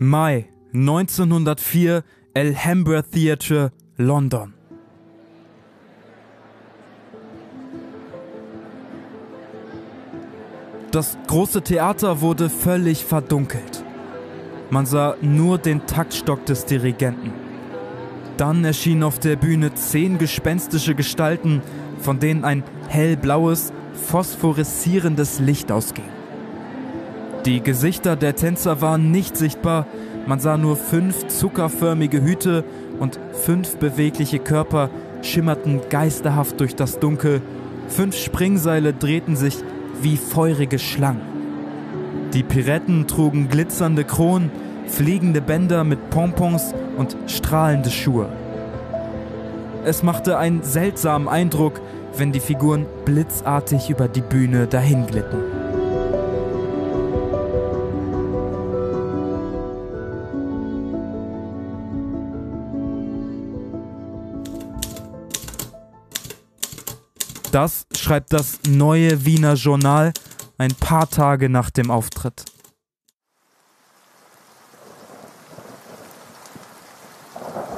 Mai 1904, Alhambra Theatre, London. Das große Theater wurde völlig verdunkelt. Man sah nur den Taktstock des Dirigenten. Dann erschienen auf der Bühne zehn gespenstische Gestalten, von denen ein hellblaues, phosphoreszierendes Licht ausging. Die Gesichter der Tänzer waren nicht sichtbar, man sah nur fünf zuckerförmige Hüte und fünf bewegliche Körper schimmerten geisterhaft durch das Dunkel, fünf Springseile drehten sich wie feurige Schlangen. Die Piretten trugen glitzernde Kronen, fliegende Bänder mit Pompons und strahlende Schuhe. Es machte einen seltsamen Eindruck, wenn die Figuren blitzartig über die Bühne dahinglitten. das schreibt das neue Wiener Journal ein paar Tage nach dem Auftritt.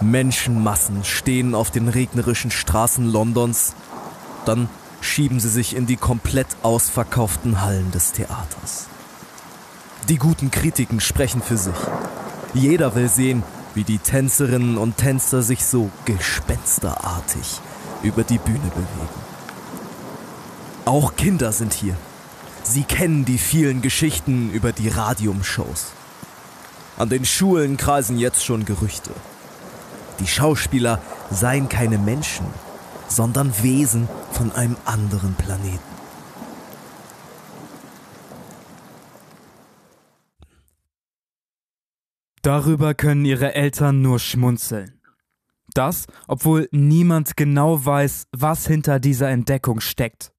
Menschenmassen stehen auf den regnerischen Straßen Londons, dann schieben sie sich in die komplett ausverkauften Hallen des Theaters. Die guten Kritiken sprechen für sich. Jeder will sehen, wie die Tänzerinnen und Tänzer sich so gespensterartig über die Bühne bewegen. Auch Kinder sind hier. Sie kennen die vielen Geschichten über die Radiumshows. An den Schulen kreisen jetzt schon Gerüchte. Die Schauspieler seien keine Menschen, sondern Wesen von einem anderen Planeten. Darüber können ihre Eltern nur schmunzeln. Das, obwohl niemand genau weiß, was hinter dieser Entdeckung steckt.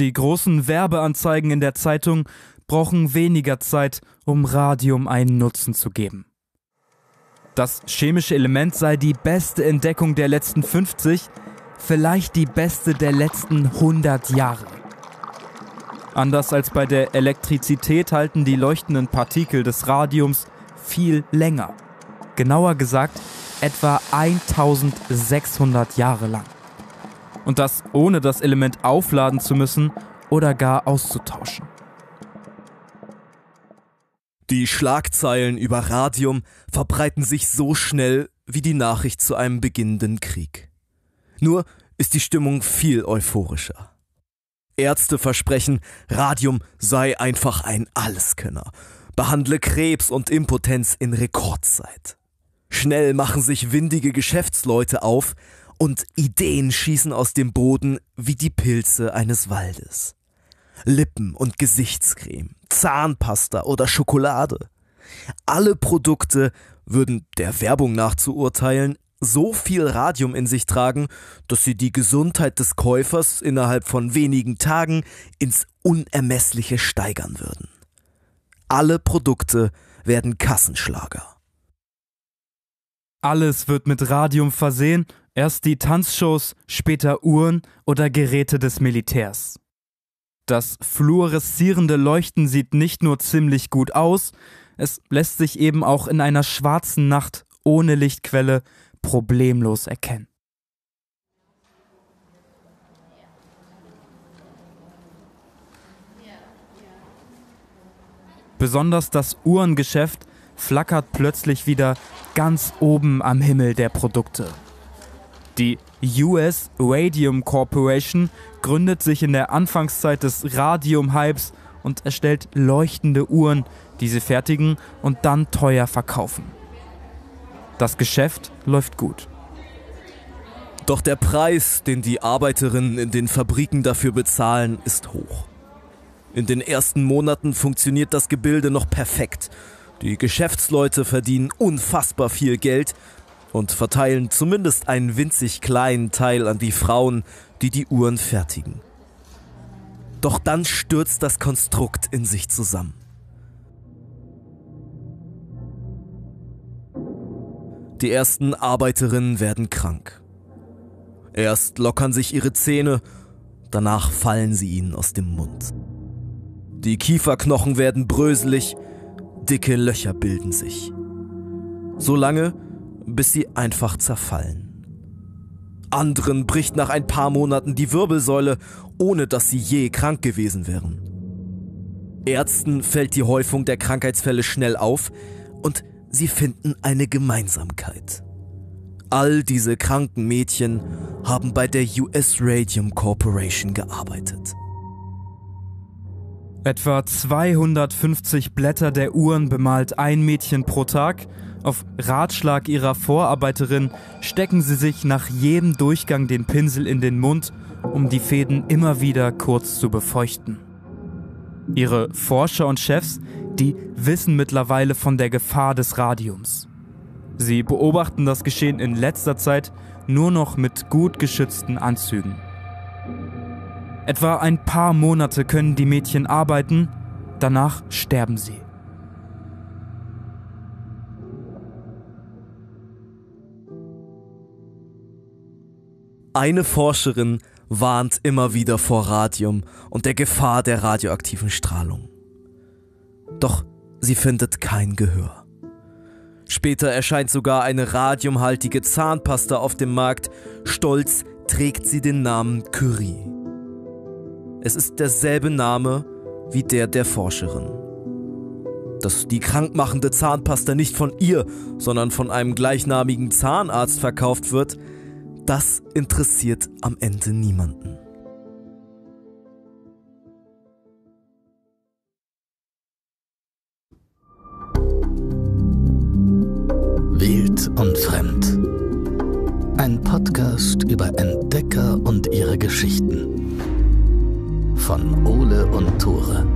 Die großen Werbeanzeigen in der Zeitung brauchen weniger Zeit, um Radium einen Nutzen zu geben. Das chemische Element sei die beste Entdeckung der letzten 50, vielleicht die beste der letzten 100 Jahre. Anders als bei der Elektrizität halten die leuchtenden Partikel des Radiums viel länger. Genauer gesagt, etwa 1600 Jahre lang und das ohne das Element aufladen zu müssen oder gar auszutauschen. Die Schlagzeilen über Radium verbreiten sich so schnell wie die Nachricht zu einem beginnenden Krieg. Nur ist die Stimmung viel euphorischer. Ärzte versprechen, Radium sei einfach ein Alleskönner, behandle Krebs und Impotenz in Rekordzeit. Schnell machen sich windige Geschäftsleute auf, und Ideen schießen aus dem Boden wie die Pilze eines Waldes. Lippen- und Gesichtscreme, Zahnpasta oder Schokolade. Alle Produkte würden der Werbung nach zu urteilen so viel Radium in sich tragen, dass sie die Gesundheit des Käufers innerhalb von wenigen Tagen ins Unermessliche steigern würden. Alle Produkte werden Kassenschlager. Alles wird mit Radium versehen Erst die Tanzshows, später Uhren oder Geräte des Militärs. Das fluoreszierende Leuchten sieht nicht nur ziemlich gut aus, es lässt sich eben auch in einer schwarzen Nacht ohne Lichtquelle problemlos erkennen. Besonders das Uhrengeschäft flackert plötzlich wieder ganz oben am Himmel der Produkte. Die US Radium Corporation gründet sich in der Anfangszeit des Radium-Hypes und erstellt leuchtende Uhren, die sie fertigen und dann teuer verkaufen. Das Geschäft läuft gut. Doch der Preis, den die Arbeiterinnen in den Fabriken dafür bezahlen, ist hoch. In den ersten Monaten funktioniert das Gebilde noch perfekt. Die Geschäftsleute verdienen unfassbar viel Geld, und verteilen zumindest einen winzig kleinen Teil an die Frauen, die die Uhren fertigen. Doch dann stürzt das Konstrukt in sich zusammen. Die ersten Arbeiterinnen werden krank. Erst lockern sich ihre Zähne, danach fallen sie ihnen aus dem Mund. Die Kieferknochen werden bröselig, dicke Löcher bilden sich. Solange, bis sie einfach zerfallen. Anderen bricht nach ein paar Monaten die Wirbelsäule, ohne dass sie je krank gewesen wären. Ärzten fällt die Häufung der Krankheitsfälle schnell auf und sie finden eine Gemeinsamkeit. All diese kranken Mädchen haben bei der US Radium Corporation gearbeitet. Etwa 250 Blätter der Uhren bemalt ein Mädchen pro Tag auf Ratschlag ihrer Vorarbeiterin stecken sie sich nach jedem Durchgang den Pinsel in den Mund, um die Fäden immer wieder kurz zu befeuchten. Ihre Forscher und Chefs, die wissen mittlerweile von der Gefahr des Radiums. Sie beobachten das Geschehen in letzter Zeit nur noch mit gut geschützten Anzügen. Etwa ein paar Monate können die Mädchen arbeiten, danach sterben sie. Eine Forscherin warnt immer wieder vor Radium und der Gefahr der radioaktiven Strahlung. Doch sie findet kein Gehör. Später erscheint sogar eine radiumhaltige Zahnpasta auf dem Markt. Stolz trägt sie den Namen Curie. Es ist derselbe Name wie der der Forscherin. Dass die krankmachende Zahnpasta nicht von ihr, sondern von einem gleichnamigen Zahnarzt verkauft wird, das interessiert am Ende niemanden. Wild und Fremd. Ein Podcast über Entdecker und ihre Geschichten. Von Ole und Tore.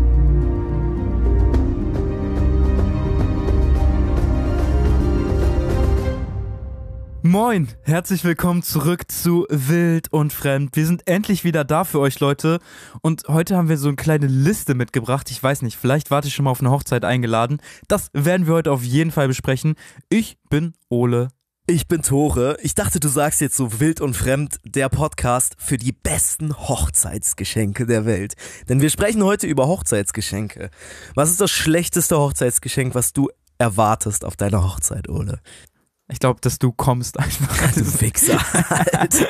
Moin, herzlich willkommen zurück zu Wild und Fremd. Wir sind endlich wieder da für euch Leute und heute haben wir so eine kleine Liste mitgebracht. Ich weiß nicht, vielleicht warte ich schon mal auf eine Hochzeit eingeladen. Das werden wir heute auf jeden Fall besprechen. Ich bin Ole. Ich bin Tore. Ich dachte, du sagst jetzt so wild und fremd der Podcast für die besten Hochzeitsgeschenke der Welt. Denn wir sprechen heute über Hochzeitsgeschenke. Was ist das schlechteste Hochzeitsgeschenk, was du erwartest auf deiner Hochzeit, Ole? Ich glaube, dass du kommst einfach. Du Wichser, Alter.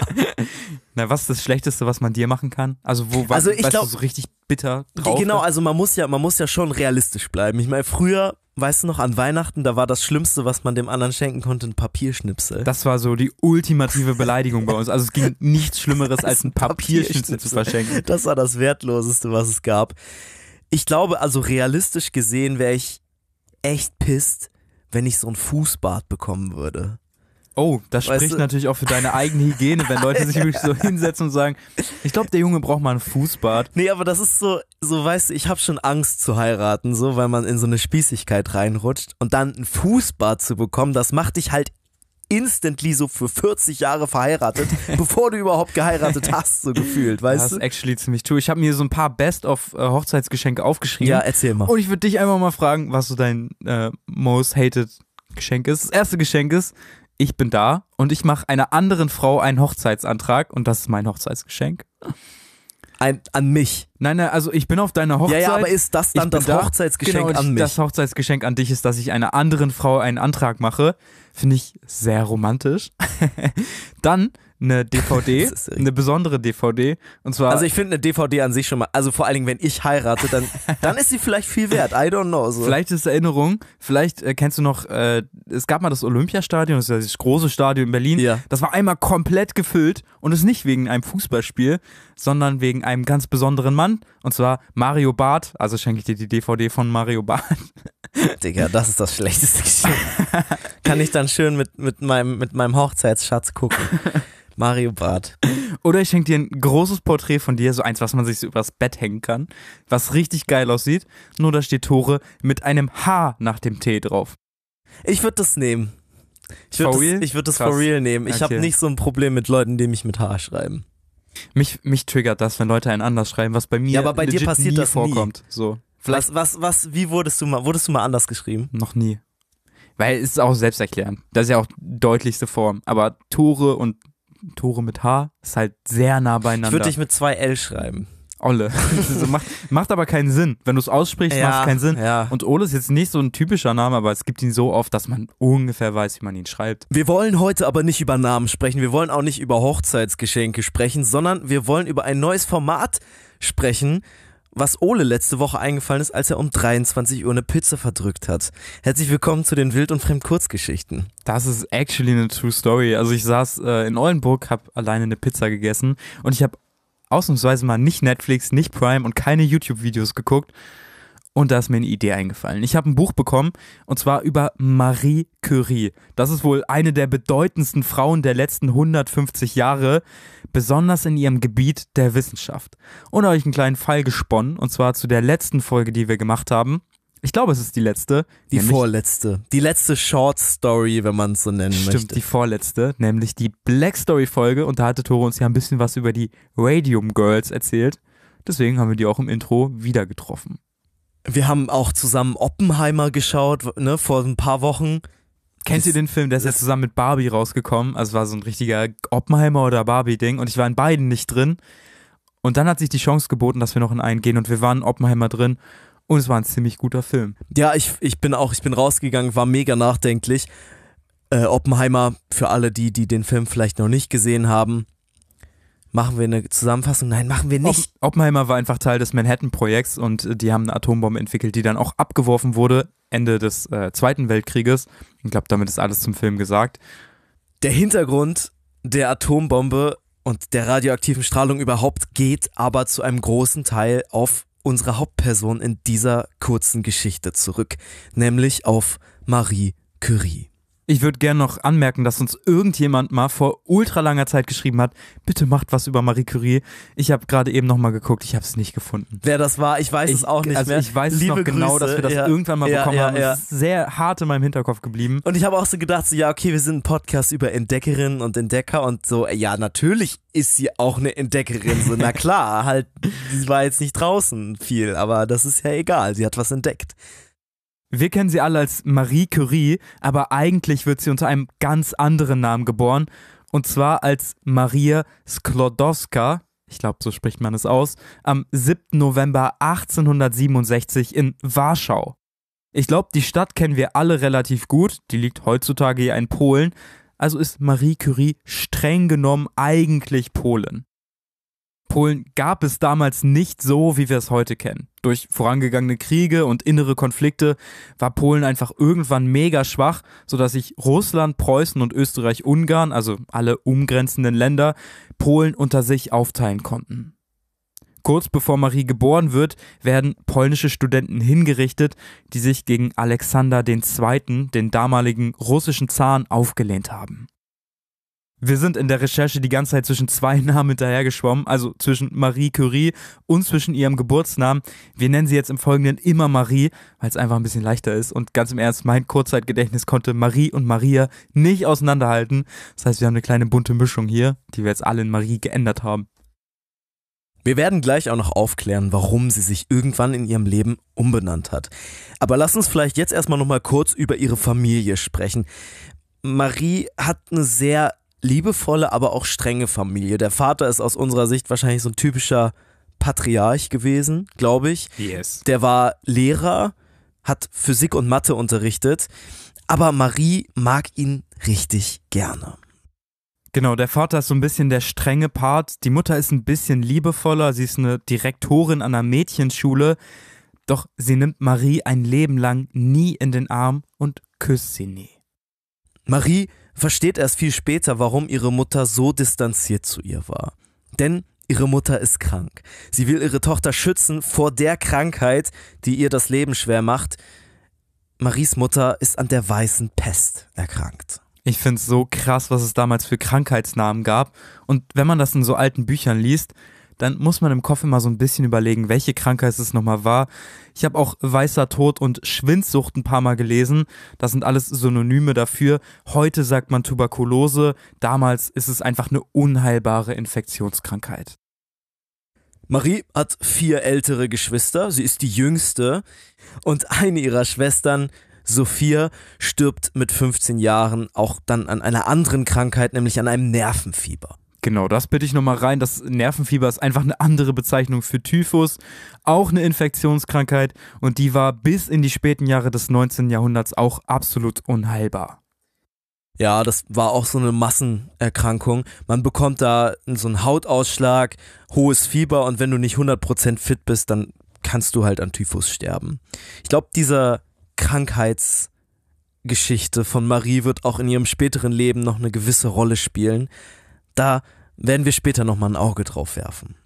Na, was ist das Schlechteste, was man dir machen kann? Also, wo war also ich glaub, du so richtig bitter drauf? Genau, also man muss ja, man muss ja schon realistisch bleiben. Ich meine, früher, weißt du noch, an Weihnachten, da war das Schlimmste, was man dem anderen schenken konnte, ein Papierschnipsel. Das war so die ultimative Beleidigung bei uns. Also es ging nichts Schlimmeres, als ein Papierschnipsel zu verschenken. Das war das Wertloseste, was es gab. Ich glaube, also realistisch gesehen wäre ich echt pisst, wenn ich so ein Fußbad bekommen würde. Oh, das weißt spricht du? natürlich auch für deine eigene Hygiene, wenn Leute sich wirklich so hinsetzen und sagen, ich glaube, der Junge braucht mal ein Fußbad. Nee, aber das ist so, so weißt du, ich habe schon Angst zu heiraten, so, weil man in so eine Spießigkeit reinrutscht und dann ein Fußbad zu bekommen, das macht dich halt instantly so für 40 Jahre verheiratet, bevor du überhaupt geheiratet hast, so gefühlt, weißt das du? Das ist actually ziemlich true. Ich habe mir so ein paar Best-of-Hochzeitsgeschenke äh, aufgeschrieben. Ja, erzähl mal. Und ich würde dich einfach mal fragen, was so dein äh, most hated Geschenk ist. Das erste Geschenk ist, ich bin da und ich mache einer anderen Frau einen Hochzeitsantrag und das ist mein Hochzeitsgeschenk. Ein, an mich. Nein, nein, also ich bin auf deiner Hochzeit. Ja, ja, aber ist das dann das da, Hochzeitsgeschenk genau, an mich? Das Hochzeitsgeschenk an dich ist, dass ich einer anderen Frau einen Antrag mache. Finde ich sehr romantisch. dann eine DVD, eine besondere DVD. Und zwar. Also ich finde eine DVD an sich schon mal, also vor allen Dingen, wenn ich heirate, dann, dann ist sie vielleicht viel wert. I don't know. So. Vielleicht ist Erinnerung, vielleicht äh, kennst du noch, äh, es gab mal das Olympiastadion, das ist ja das große Stadion in Berlin. Ja. Das war einmal komplett gefüllt und es nicht wegen einem Fußballspiel, sondern wegen einem ganz besonderen Mann Mann, und zwar Mario Barth. Also schenke ich dir die DVD von Mario Barth. Digga, das ist das schlechteste Geschenk. Kann ich dann schön mit, mit, meinem, mit meinem Hochzeitsschatz gucken. Mario Barth. Oder ich schenke dir ein großes Porträt von dir, so eins, was man sich so übers Bett hängen kann, was richtig geil aussieht. Nur da steht Tore mit einem H nach dem T drauf. Ich würde das nehmen. Ich würde das, ich würd das for real nehmen. Ich okay. habe nicht so ein Problem mit Leuten, die mich mit H schreiben. Mich, mich triggert das, wenn Leute einen anders schreiben, was bei mir ja, aber bei dir passiert nie das vorkommt. Nie. So. was, was, was, wie wurdest du mal, wurdest du mal anders geschrieben? Noch nie. Weil es ist auch selbsterklärend. Das ist ja auch deutlichste Form. Aber Tore und Tore mit H ist halt sehr nah beieinander. Ich würde dich mit zwei L schreiben. Olle. so, macht, macht, aber keinen Sinn. Wenn du es aussprichst, ja, macht es keinen Sinn. Ja. Und Ole ist jetzt nicht so ein typischer Name, aber es gibt ihn so oft, dass man ungefähr weiß, wie man ihn schreibt. Wir wollen heute aber nicht über Namen sprechen. Wir wollen auch nicht über Hochzeitsgeschenke sprechen, sondern wir wollen über ein neues Format sprechen, was Ole letzte Woche eingefallen ist, als er um 23 Uhr eine Pizza verdrückt hat. Herzlich willkommen zu den Wild- und Fremdkurzgeschichten. Das ist actually eine true story. Also ich saß äh, in Oldenburg, habe alleine eine Pizza gegessen und ich habe ausnahmsweise mal nicht Netflix, nicht Prime und keine YouTube-Videos geguckt. Und da ist mir eine Idee eingefallen. Ich habe ein Buch bekommen und zwar über Marie Curie. Das ist wohl eine der bedeutendsten Frauen der letzten 150 Jahre, besonders in ihrem Gebiet der Wissenschaft. Und da habe ich einen kleinen Fall gesponnen und zwar zu der letzten Folge, die wir gemacht haben ich glaube, es ist die letzte. Die nämlich, vorletzte. Die letzte Short Story, wenn man es so nennen stimmt, möchte. die vorletzte, nämlich die Black Story Folge. Und da hatte Tore uns ja ein bisschen was über die Radium Girls erzählt. Deswegen haben wir die auch im Intro wieder getroffen. Wir haben auch zusammen Oppenheimer geschaut, ne, vor ein paar Wochen. Kennt ihr den Film? Der ist ja zusammen mit Barbie rausgekommen. Also war so ein richtiger Oppenheimer oder Barbie-Ding. Und ich war in beiden nicht drin. Und dann hat sich die Chance geboten, dass wir noch in einen gehen und wir waren in Oppenheimer drin und es war ein ziemlich guter Film. Ja, ich, ich bin auch, ich bin rausgegangen, war mega nachdenklich. Äh, Oppenheimer, für alle die, die den Film vielleicht noch nicht gesehen haben, Machen wir eine Zusammenfassung? Nein, machen wir nicht. Oppenheimer war einfach Teil des Manhattan-Projekts und äh, die haben eine Atombombe entwickelt, die dann auch abgeworfen wurde, Ende des äh, Zweiten Weltkrieges. Ich glaube, damit ist alles zum Film gesagt. Der Hintergrund der Atombombe und der radioaktiven Strahlung überhaupt geht aber zu einem großen Teil auf unsere Hauptperson in dieser kurzen Geschichte zurück, nämlich auf Marie Curie. Ich würde gerne noch anmerken, dass uns irgendjemand mal vor ultra langer Zeit geschrieben hat, bitte macht was über Marie Curie. Ich habe gerade eben nochmal geguckt, ich habe es nicht gefunden. Wer das war, ich weiß ich, es auch nicht also mehr. Ich weiß Liebe es noch genau, Grüße. genau, dass wir das ja. irgendwann mal ja, bekommen ja, haben. Das ist sehr hart in meinem Hinterkopf geblieben. Und ich habe auch so gedacht, so, ja, okay, wir sind ein Podcast über Entdeckerinnen und Entdecker und so, ja, natürlich ist sie auch eine Entdeckerin. So, na klar, halt, sie war jetzt nicht draußen viel, aber das ist ja egal, sie hat was entdeckt. Wir kennen sie alle als Marie Curie, aber eigentlich wird sie unter einem ganz anderen Namen geboren, und zwar als Maria Sklodowska, ich glaube, so spricht man es aus, am 7. November 1867 in Warschau. Ich glaube, die Stadt kennen wir alle relativ gut, die liegt heutzutage ja in Polen, also ist Marie Curie streng genommen eigentlich Polen. Polen gab es damals nicht so, wie wir es heute kennen. Durch vorangegangene Kriege und innere Konflikte war Polen einfach irgendwann mega schwach, sodass sich Russland, Preußen und Österreich-Ungarn, also alle umgrenzenden Länder, Polen unter sich aufteilen konnten. Kurz bevor Marie geboren wird, werden polnische Studenten hingerichtet, die sich gegen Alexander II., den damaligen russischen Zahn, aufgelehnt haben wir sind in der Recherche die ganze Zeit zwischen zwei Namen hinterhergeschwommen, also zwischen Marie Curie und zwischen ihrem Geburtsnamen. Wir nennen sie jetzt im Folgenden immer Marie, weil es einfach ein bisschen leichter ist. Und ganz im Ernst, mein Kurzzeitgedächtnis konnte Marie und Maria nicht auseinanderhalten. Das heißt, wir haben eine kleine bunte Mischung hier, die wir jetzt alle in Marie geändert haben. Wir werden gleich auch noch aufklären, warum sie sich irgendwann in ihrem Leben umbenannt hat. Aber lass uns vielleicht jetzt erstmal nochmal kurz über ihre Familie sprechen. Marie hat eine sehr liebevolle, aber auch strenge Familie. Der Vater ist aus unserer Sicht wahrscheinlich so ein typischer Patriarch gewesen, glaube ich. Yes. Der war Lehrer, hat Physik und Mathe unterrichtet, aber Marie mag ihn richtig gerne. Genau, der Vater ist so ein bisschen der strenge Part, die Mutter ist ein bisschen liebevoller, sie ist eine Direktorin einer Mädchenschule, doch sie nimmt Marie ein Leben lang nie in den Arm und küsst sie nie. Marie versteht erst viel später, warum ihre Mutter so distanziert zu ihr war. Denn ihre Mutter ist krank. Sie will ihre Tochter schützen vor der Krankheit, die ihr das Leben schwer macht. Maries Mutter ist an der weißen Pest erkrankt. Ich finde es so krass, was es damals für Krankheitsnamen gab. Und wenn man das in so alten Büchern liest, dann muss man im Kopf immer so ein bisschen überlegen, welche Krankheit es nochmal war. Ich habe auch Weißer Tod und Schwindsucht ein paar Mal gelesen. Das sind alles Synonyme dafür. Heute sagt man Tuberkulose, damals ist es einfach eine unheilbare Infektionskrankheit. Marie hat vier ältere Geschwister, sie ist die jüngste und eine ihrer Schwestern, Sophia, stirbt mit 15 Jahren auch dann an einer anderen Krankheit, nämlich an einem Nervenfieber. Genau, das bitte ich nochmal rein. Das Nervenfieber ist einfach eine andere Bezeichnung für Typhus, auch eine Infektionskrankheit und die war bis in die späten Jahre des 19. Jahrhunderts auch absolut unheilbar. Ja, das war auch so eine Massenerkrankung. Man bekommt da so einen Hautausschlag, hohes Fieber und wenn du nicht 100% fit bist, dann kannst du halt an Typhus sterben. Ich glaube, dieser Krankheits- Geschichte von Marie wird auch in ihrem späteren Leben noch eine gewisse Rolle spielen. Da werden wir später nochmal ein Auge drauf werfen.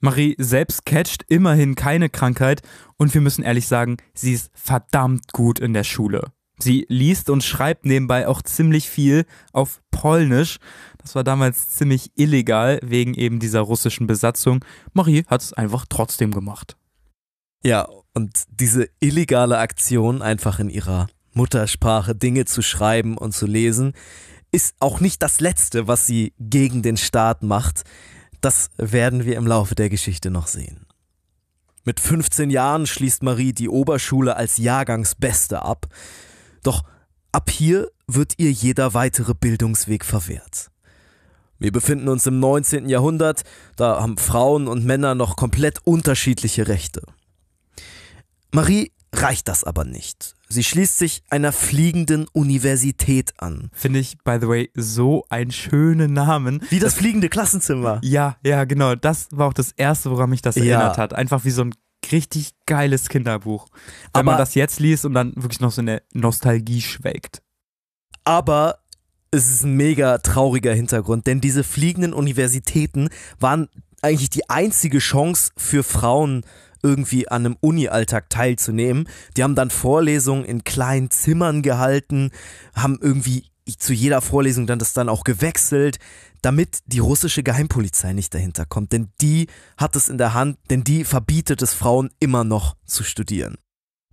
Marie selbst catcht immerhin keine Krankheit und wir müssen ehrlich sagen, sie ist verdammt gut in der Schule. Sie liest und schreibt nebenbei auch ziemlich viel auf Polnisch. Das war damals ziemlich illegal wegen eben dieser russischen Besatzung. Marie hat es einfach trotzdem gemacht. Ja, und diese illegale Aktion, einfach in ihrer Muttersprache Dinge zu schreiben und zu lesen, ist auch nicht das Letzte, was sie gegen den Staat macht. Das werden wir im Laufe der Geschichte noch sehen. Mit 15 Jahren schließt Marie die Oberschule als Jahrgangsbeste ab. Doch ab hier wird ihr jeder weitere Bildungsweg verwehrt. Wir befinden uns im 19. Jahrhundert, da haben Frauen und Männer noch komplett unterschiedliche Rechte. Marie reicht das aber nicht. Sie schließt sich einer fliegenden Universität an. Finde ich, by the way, so einen schönen Namen. Wie das, das fliegende Klassenzimmer. Ja, ja, genau. Das war auch das Erste, woran mich das ja. erinnert hat. Einfach wie so ein richtig geiles Kinderbuch. Wenn aber, man das jetzt liest und dann wirklich noch so eine Nostalgie schwelgt. Aber es ist ein mega trauriger Hintergrund, denn diese fliegenden Universitäten waren eigentlich die einzige Chance für Frauen, irgendwie an einem Uni-Alltag teilzunehmen. Die haben dann Vorlesungen in kleinen Zimmern gehalten, haben irgendwie zu jeder Vorlesung dann das dann auch gewechselt, damit die russische Geheimpolizei nicht dahinter kommt. Denn die hat es in der Hand, denn die verbietet es Frauen immer noch zu studieren.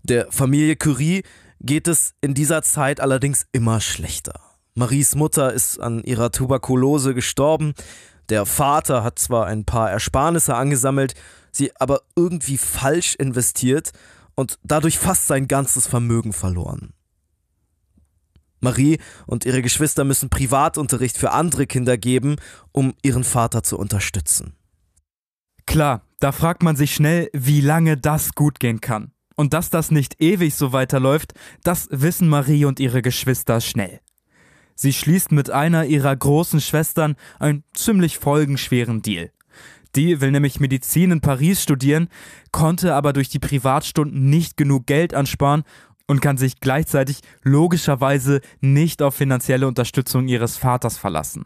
Der Familie Curie geht es in dieser Zeit allerdings immer schlechter. Maries Mutter ist an ihrer Tuberkulose gestorben. Der Vater hat zwar ein paar Ersparnisse angesammelt, sie aber irgendwie falsch investiert und dadurch fast sein ganzes Vermögen verloren. Marie und ihre Geschwister müssen Privatunterricht für andere Kinder geben, um ihren Vater zu unterstützen. Klar, da fragt man sich schnell, wie lange das gut gehen kann. Und dass das nicht ewig so weiterläuft, das wissen Marie und ihre Geschwister schnell. Sie schließt mit einer ihrer großen Schwestern einen ziemlich folgenschweren Deal. Die will nämlich Medizin in Paris studieren, konnte aber durch die Privatstunden nicht genug Geld ansparen und kann sich gleichzeitig logischerweise nicht auf finanzielle Unterstützung ihres Vaters verlassen.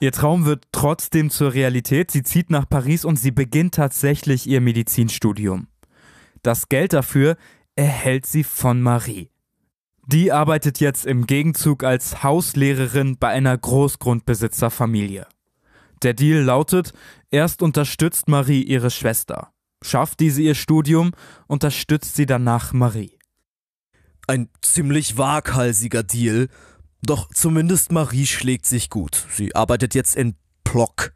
Ihr Traum wird trotzdem zur Realität. Sie zieht nach Paris und sie beginnt tatsächlich ihr Medizinstudium. Das Geld dafür erhält sie von Marie. Die arbeitet jetzt im Gegenzug als Hauslehrerin bei einer Großgrundbesitzerfamilie. Der Deal lautet, erst unterstützt Marie ihre Schwester. Schafft diese ihr Studium, unterstützt sie danach Marie. Ein ziemlich waghalsiger Deal, doch zumindest Marie schlägt sich gut. Sie arbeitet jetzt in Plock.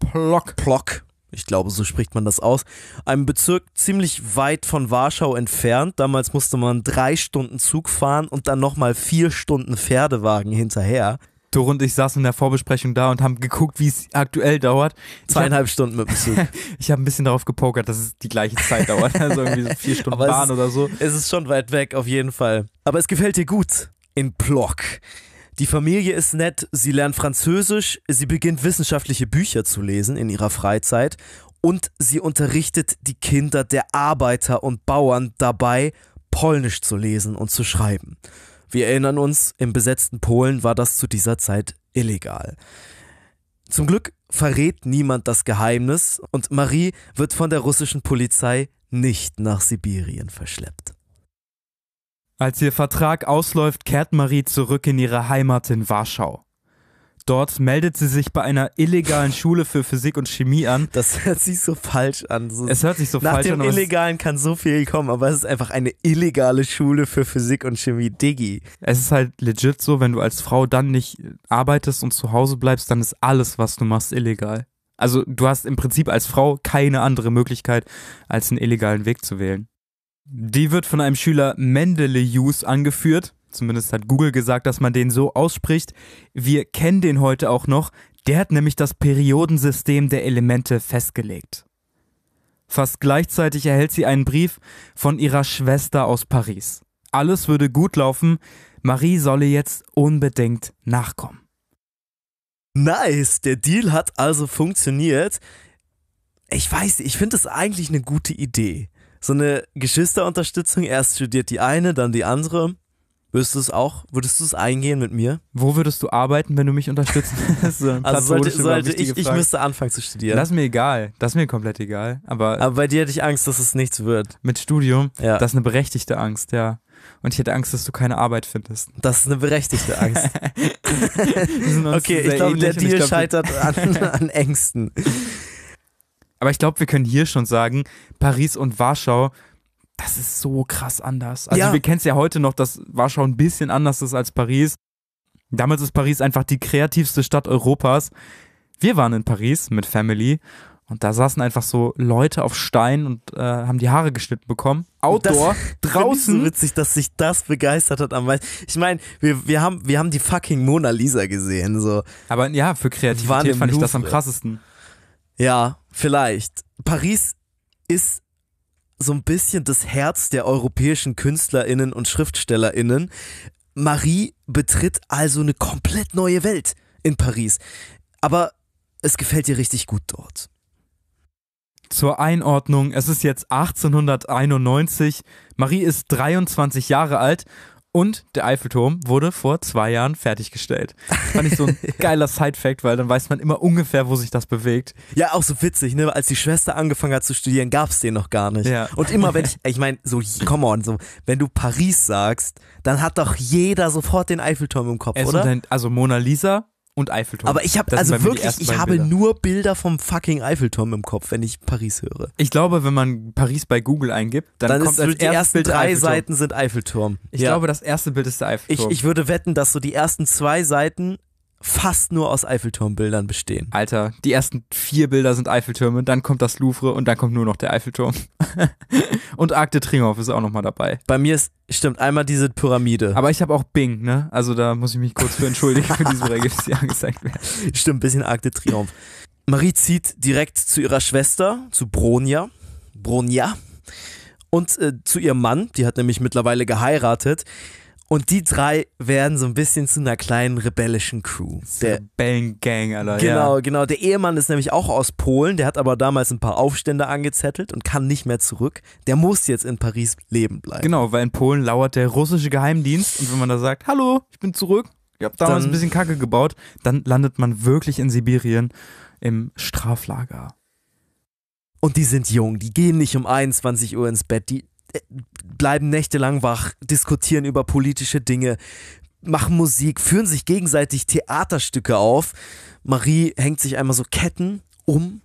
Plock. Plock. Ich glaube, so spricht man das aus. Einem Bezirk ziemlich weit von Warschau entfernt. Damals musste man drei Stunden Zug fahren und dann nochmal vier Stunden Pferdewagen hinterher. Doro und ich saßen in der Vorbesprechung da und haben geguckt, wie es aktuell dauert. Zweieinhalb hab, Stunden mit dem Zug. ich habe ein bisschen darauf gepokert, dass es die gleiche Zeit dauert. Also irgendwie so vier Stunden Aber Bahn ist, oder so. Es ist schon weit weg, auf jeden Fall. Aber es gefällt dir gut in Plock. Die Familie ist nett, sie lernt Französisch, sie beginnt wissenschaftliche Bücher zu lesen in ihrer Freizeit und sie unterrichtet die Kinder der Arbeiter und Bauern dabei, Polnisch zu lesen und zu schreiben. Wir erinnern uns, im besetzten Polen war das zu dieser Zeit illegal. Zum Glück verrät niemand das Geheimnis und Marie wird von der russischen Polizei nicht nach Sibirien verschleppt. Als ihr Vertrag ausläuft, kehrt Marie zurück in ihre Heimat in Warschau. Dort meldet sie sich bei einer illegalen Schule für Physik und Chemie an. Das hört sich so falsch an. So es hört sich so falsch an. Nach dem Illegalen kann so viel kommen, aber es ist einfach eine illegale Schule für Physik und Chemie. Diggi. Es ist halt legit so, wenn du als Frau dann nicht arbeitest und zu Hause bleibst, dann ist alles, was du machst, illegal. Also du hast im Prinzip als Frau keine andere Möglichkeit, als einen illegalen Weg zu wählen. Die wird von einem Schüler Mendele Hughes angeführt zumindest hat Google gesagt, dass man den so ausspricht. Wir kennen den heute auch noch. Der hat nämlich das Periodensystem der Elemente festgelegt. Fast gleichzeitig erhält sie einen Brief von ihrer Schwester aus Paris. Alles würde gut laufen, Marie solle jetzt unbedingt nachkommen. Nice, der Deal hat also funktioniert. Ich weiß, ich finde es eigentlich eine gute Idee. So eine Geschwisterunterstützung, erst studiert die eine, dann die andere. Würdest du es auch, würdest du es eingehen mit mir? Wo würdest du arbeiten, wenn du mich unterstützen so also sollte, sollte ich, ich müsste anfangen zu studieren. Das ist mir egal. Das ist mir komplett egal. Aber, aber bei dir hätte ich Angst, dass es nichts wird. Mit Studium? Ja. Das ist eine berechtigte Angst, ja. Und ich hätte Angst, dass du keine Arbeit findest. Das ist eine berechtigte Angst. okay, ich glaube, der Deal glaub, scheitert an, an Ängsten. Aber ich glaube, wir können hier schon sagen, Paris und Warschau das ist so krass anders. Also ja. wir kennen es ja heute noch, dass Warschau ein bisschen anders ist als Paris. Damals ist Paris einfach die kreativste Stadt Europas. Wir waren in Paris mit Family und da saßen einfach so Leute auf Stein und äh, haben die Haare geschnitten bekommen. Outdoor, das draußen. So witzig, dass sich das begeistert hat am meisten. Ich meine, wir, wir, haben, wir haben die fucking Mona Lisa gesehen. So. Aber ja, für Kreativität fand Louvre. ich das am krassesten. Ja, vielleicht. Paris ist so ein bisschen das Herz der europäischen KünstlerInnen und SchriftstellerInnen. Marie betritt also eine komplett neue Welt in Paris. Aber es gefällt ihr richtig gut dort. Zur Einordnung, es ist jetzt 1891, Marie ist 23 Jahre alt und der Eiffelturm wurde vor zwei Jahren fertiggestellt. Fand ich so ein geiler Side-Fact, weil dann weiß man immer ungefähr, wo sich das bewegt. Ja, auch so witzig, ne? Als die Schwester angefangen hat zu studieren, gab es den noch gar nicht. Ja. Und immer, wenn ich, ich meine, so, come on, so, wenn du Paris sagst, dann hat doch jeder sofort den Eiffelturm im Kopf, es oder? Ein, halt, also Mona Lisa, und Eiffelturm. Aber ich habe also wirklich, ich habe Bilder. nur Bilder vom fucking Eiffelturm im Kopf, wenn ich Paris höre. Ich glaube, wenn man Paris bei Google eingibt, dann, dann kommt ist, als die ersten Bild drei Seiten sind Eiffelturm. Ich ja. glaube, das erste Bild ist der Eiffelturm. Ich, ich würde wetten, dass so die ersten zwei Seiten fast nur aus Eiffelturmbildern bestehen. Alter, die ersten vier Bilder sind Eiffeltürme, dann kommt das Louvre und dann kommt nur noch der Eiffelturm. und Arc de Triomphe ist auch nochmal dabei. Bei mir ist, stimmt, einmal diese Pyramide. Aber ich habe auch Bing, ne? Also da muss ich mich kurz für entschuldigen, für diese Regel, die angezeigt werden. Stimmt, bisschen Arc de Triomphe. Marie zieht direkt zu ihrer Schwester, zu Bronia. Bronia. Und äh, zu ihrem Mann, die hat nämlich mittlerweile geheiratet. Und die drei werden so ein bisschen zu einer kleinen rebellischen Crew. Der Rebellengang, Alter. Genau, ja. genau. Der Ehemann ist nämlich auch aus Polen, der hat aber damals ein paar Aufstände angezettelt und kann nicht mehr zurück. Der muss jetzt in Paris leben bleiben. Genau, weil in Polen lauert der russische Geheimdienst und wenn man da sagt, hallo, ich bin zurück, ich hab damals dann, ein bisschen Kacke gebaut, dann landet man wirklich in Sibirien im Straflager. Und die sind jung, die gehen nicht um 21 Uhr ins Bett, die bleiben nächtelang wach, diskutieren über politische Dinge, machen Musik, führen sich gegenseitig Theaterstücke auf. Marie hängt sich einmal so Ketten um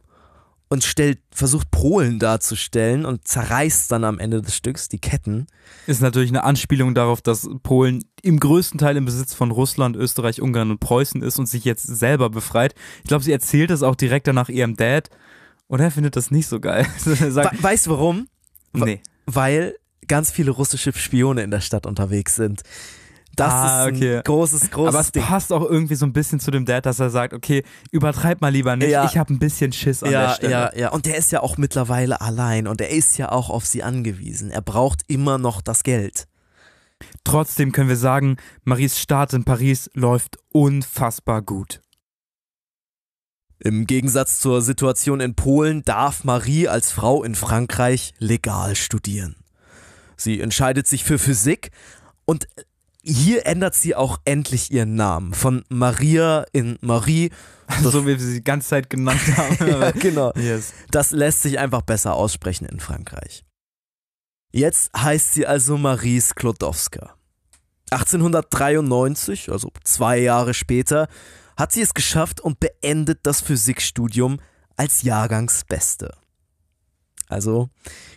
und stellt, versucht Polen darzustellen und zerreißt dann am Ende des Stücks die Ketten. Ist natürlich eine Anspielung darauf, dass Polen im größten Teil im Besitz von Russland, Österreich, Ungarn und Preußen ist und sich jetzt selber befreit. Ich glaube, sie erzählt das auch direkt danach ihrem Dad. und er findet das nicht so geil. Sagt, weißt du warum? Nee weil ganz viele russische Spione in der Stadt unterwegs sind. Das ah, ist ein okay. großes, großes Aber es Ding. passt auch irgendwie so ein bisschen zu dem Dad, dass er sagt, okay, übertreib mal lieber nicht, ja. ich habe ein bisschen Schiss an ja, der Stelle. Ja, ja, und der ist ja auch mittlerweile allein und er ist ja auch auf sie angewiesen. Er braucht immer noch das Geld. Trotzdem können wir sagen, Maries Start in Paris läuft unfassbar gut. Im Gegensatz zur Situation in Polen darf Marie als Frau in Frankreich legal studieren. Sie entscheidet sich für Physik und hier ändert sie auch endlich ihren Namen von Maria in Marie. So wie wir sie die ganze Zeit genannt haben. ja, genau. Yes. Das lässt sich einfach besser aussprechen in Frankreich. Jetzt heißt sie also Marie Sklodowska. 1893, also zwei Jahre später, hat sie es geschafft und beendet das Physikstudium als Jahrgangsbeste. Also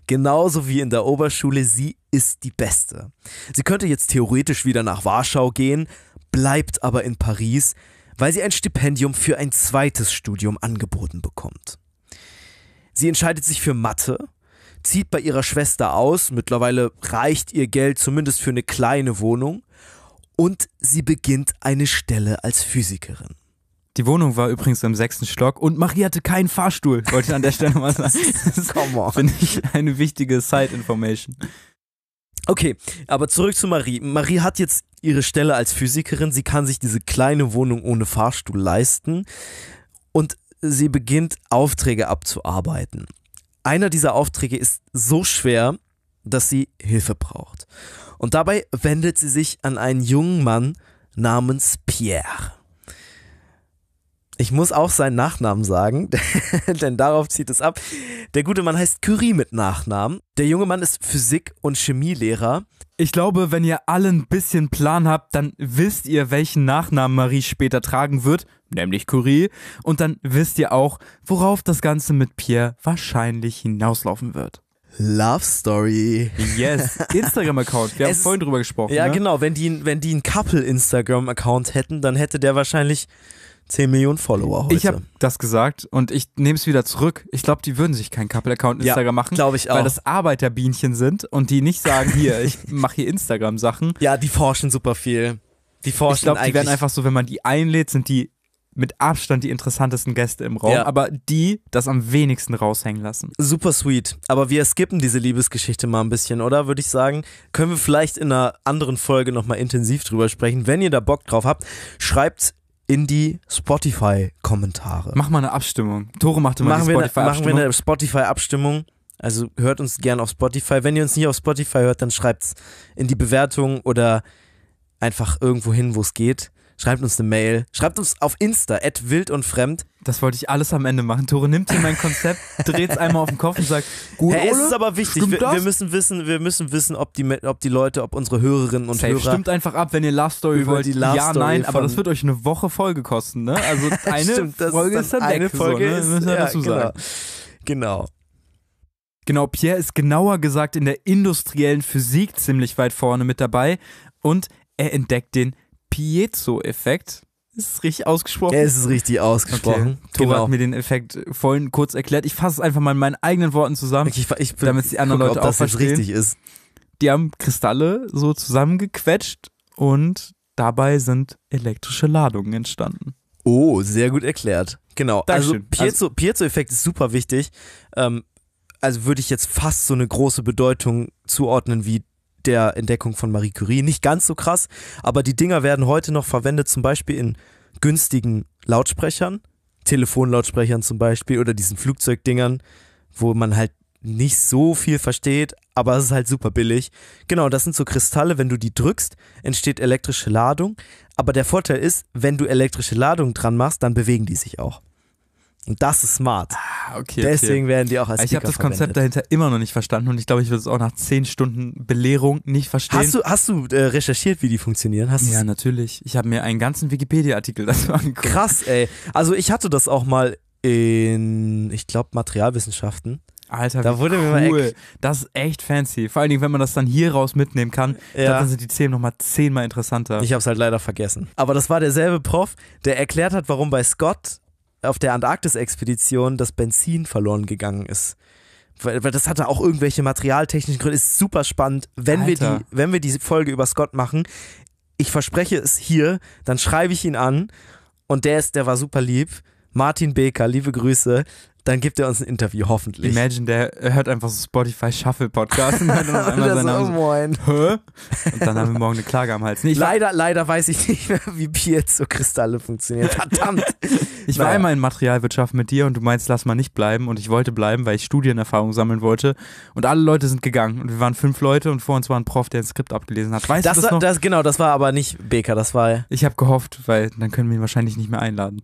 genauso wie in der Oberschule, sie ist die Beste. Sie könnte jetzt theoretisch wieder nach Warschau gehen, bleibt aber in Paris, weil sie ein Stipendium für ein zweites Studium angeboten bekommt. Sie entscheidet sich für Mathe, zieht bei ihrer Schwester aus, mittlerweile reicht ihr Geld zumindest für eine kleine Wohnung, und sie beginnt eine Stelle als Physikerin. Die Wohnung war übrigens im sechsten Stock und Marie hatte keinen Fahrstuhl, wollte ich an der Stelle mal sagen. Come on. Finde ich eine wichtige Side-Information. Okay, aber zurück zu Marie. Marie hat jetzt ihre Stelle als Physikerin. Sie kann sich diese kleine Wohnung ohne Fahrstuhl leisten und sie beginnt Aufträge abzuarbeiten. Einer dieser Aufträge ist so schwer, dass sie Hilfe braucht. Und dabei wendet sie sich an einen jungen Mann namens Pierre. Ich muss auch seinen Nachnamen sagen, denn darauf zieht es ab. Der gute Mann heißt Curie mit Nachnamen. Der junge Mann ist Physik- und Chemielehrer. Ich glaube, wenn ihr alle ein bisschen Plan habt, dann wisst ihr, welchen Nachnamen Marie später tragen wird, nämlich Curie. Und dann wisst ihr auch, worauf das Ganze mit Pierre wahrscheinlich hinauslaufen wird. Love Story. Yes, Instagram-Account. Wir haben vorhin drüber gesprochen. Ja, ne? genau. Wenn die, wenn die einen Couple-Instagram-Account hätten, dann hätte der wahrscheinlich 10 Millionen Follower heute. Ich habe das gesagt und ich nehme es wieder zurück. Ich glaube, die würden sich keinen Couple-Account Instagram ja, machen. glaube ich auch. Weil das Arbeiterbienchen sind und die nicht sagen, hier, ich mache hier Instagram-Sachen. Ja, die forschen super viel. Die forschen Ich glaube, die werden einfach so, wenn man die einlädt, sind die mit Abstand die interessantesten Gäste im Raum, ja. aber die das am wenigsten raushängen lassen. Super sweet. Aber wir skippen diese Liebesgeschichte mal ein bisschen, oder? Würde ich sagen. Können wir vielleicht in einer anderen Folge nochmal intensiv drüber sprechen. Wenn ihr da Bock drauf habt, schreibt in die Spotify-Kommentare. Mach mal eine Abstimmung. Tore macht immer machen die Spotify-Abstimmung. Machen wir eine Spotify-Abstimmung. Also hört uns gerne auf Spotify. Wenn ihr uns nicht auf Spotify hört, dann schreibt es in die Bewertung oder einfach irgendwo hin, wo es geht schreibt uns eine Mail, schreibt uns auf Insta, at wild und fremd. Das wollte ich alles am Ende machen. Tore nimmt hier mein Konzept, dreht es einmal auf den Kopf und sagt, gut, hey, Ole, es ist aber wichtig. Wir, wir, müssen wissen, wir müssen wissen, ob die, ob die Leute, ob unsere Hörerinnen und Safe. Hörer. Stimmt einfach ab, wenn ihr Love Story wollt. Die Love ja, Story nein, aber das wird euch eine Woche Folge kosten, ne? Also eine Stimmt, Folge ist dann eine weg, Folge so, ne? ist, müssen ja, dazu genau. sagen. Genau. Genau, Pierre ist genauer gesagt in der industriellen Physik ziemlich weit vorne mit dabei und er entdeckt den Piezo-Effekt. Ist es richtig ausgesprochen? Ja, es ist richtig ausgesprochen. Okay. Tore genau. hat mir den Effekt vorhin kurz erklärt. Ich fasse es einfach mal in meinen eigenen Worten zusammen, damit es die anderen Leute ob auch das verstehen. richtig ist. Die haben Kristalle so zusammengequetscht und dabei sind elektrische Ladungen entstanden. Oh, sehr gut erklärt. Genau. Also Dankeschön. Also Piezo-Effekt also, ist super wichtig. Ähm, also würde ich jetzt fast so eine große Bedeutung zuordnen wie der Entdeckung von Marie Curie. Nicht ganz so krass, aber die Dinger werden heute noch verwendet, zum Beispiel in günstigen Lautsprechern, Telefonlautsprechern zum Beispiel oder diesen Flugzeugdingern, wo man halt nicht so viel versteht, aber es ist halt super billig. Genau, das sind so Kristalle, wenn du die drückst, entsteht elektrische Ladung. Aber der Vorteil ist, wenn du elektrische Ladung dran machst, dann bewegen die sich auch. Und das ist smart. Ah, okay, Deswegen okay. werden die auch als ah, Ich habe das verwendet. Konzept dahinter immer noch nicht verstanden und ich glaube, ich würde es auch nach zehn Stunden Belehrung nicht verstehen. Hast du, hast du äh, recherchiert, wie die funktionieren? Hast ja, natürlich. Ich habe mir einen ganzen Wikipedia-Artikel dazu angeguckt. Krass, ey. Also ich hatte das auch mal in, ich glaube, Materialwissenschaften. Alter, da wurde cool. Mir mal das ist echt fancy. Vor allen Dingen, wenn man das dann hier raus mitnehmen kann, ja. dann sind die Themen nochmal zehnmal interessanter. Ich habe es halt leider vergessen. Aber das war derselbe Prof, der erklärt hat, warum bei Scott auf der Antarktis-Expedition das Benzin verloren gegangen ist. Weil, weil das hatte auch irgendwelche materialtechnischen Gründe. Ist super spannend. Wenn Alter. wir, die, wenn wir diese Folge über Scott machen, ich verspreche es hier, dann schreibe ich ihn an und der ist, der war super lieb. Martin Beker, liebe Grüße dann gibt er uns ein Interview, hoffentlich. Imagine, der hört einfach so Spotify Shuffle Podcast und dann uns einmal seinen So, moin. Hä? Und dann haben wir morgen eine Klage am Hals. Nee, leider, war, leider weiß ich nicht mehr, wie Bier zu kristalle funktioniert. Verdammt. ich naja. war einmal in Materialwirtschaft mit dir und du meinst, lass mal nicht bleiben und ich wollte bleiben, weil ich Studienerfahrung sammeln wollte und alle Leute sind gegangen und wir waren fünf Leute und vor uns war ein Prof, der ein Skript abgelesen hat. Weißt das du das war, noch? Das, genau, das war aber nicht Beker, das war... Ich habe gehofft, weil dann können wir ihn wahrscheinlich nicht mehr einladen.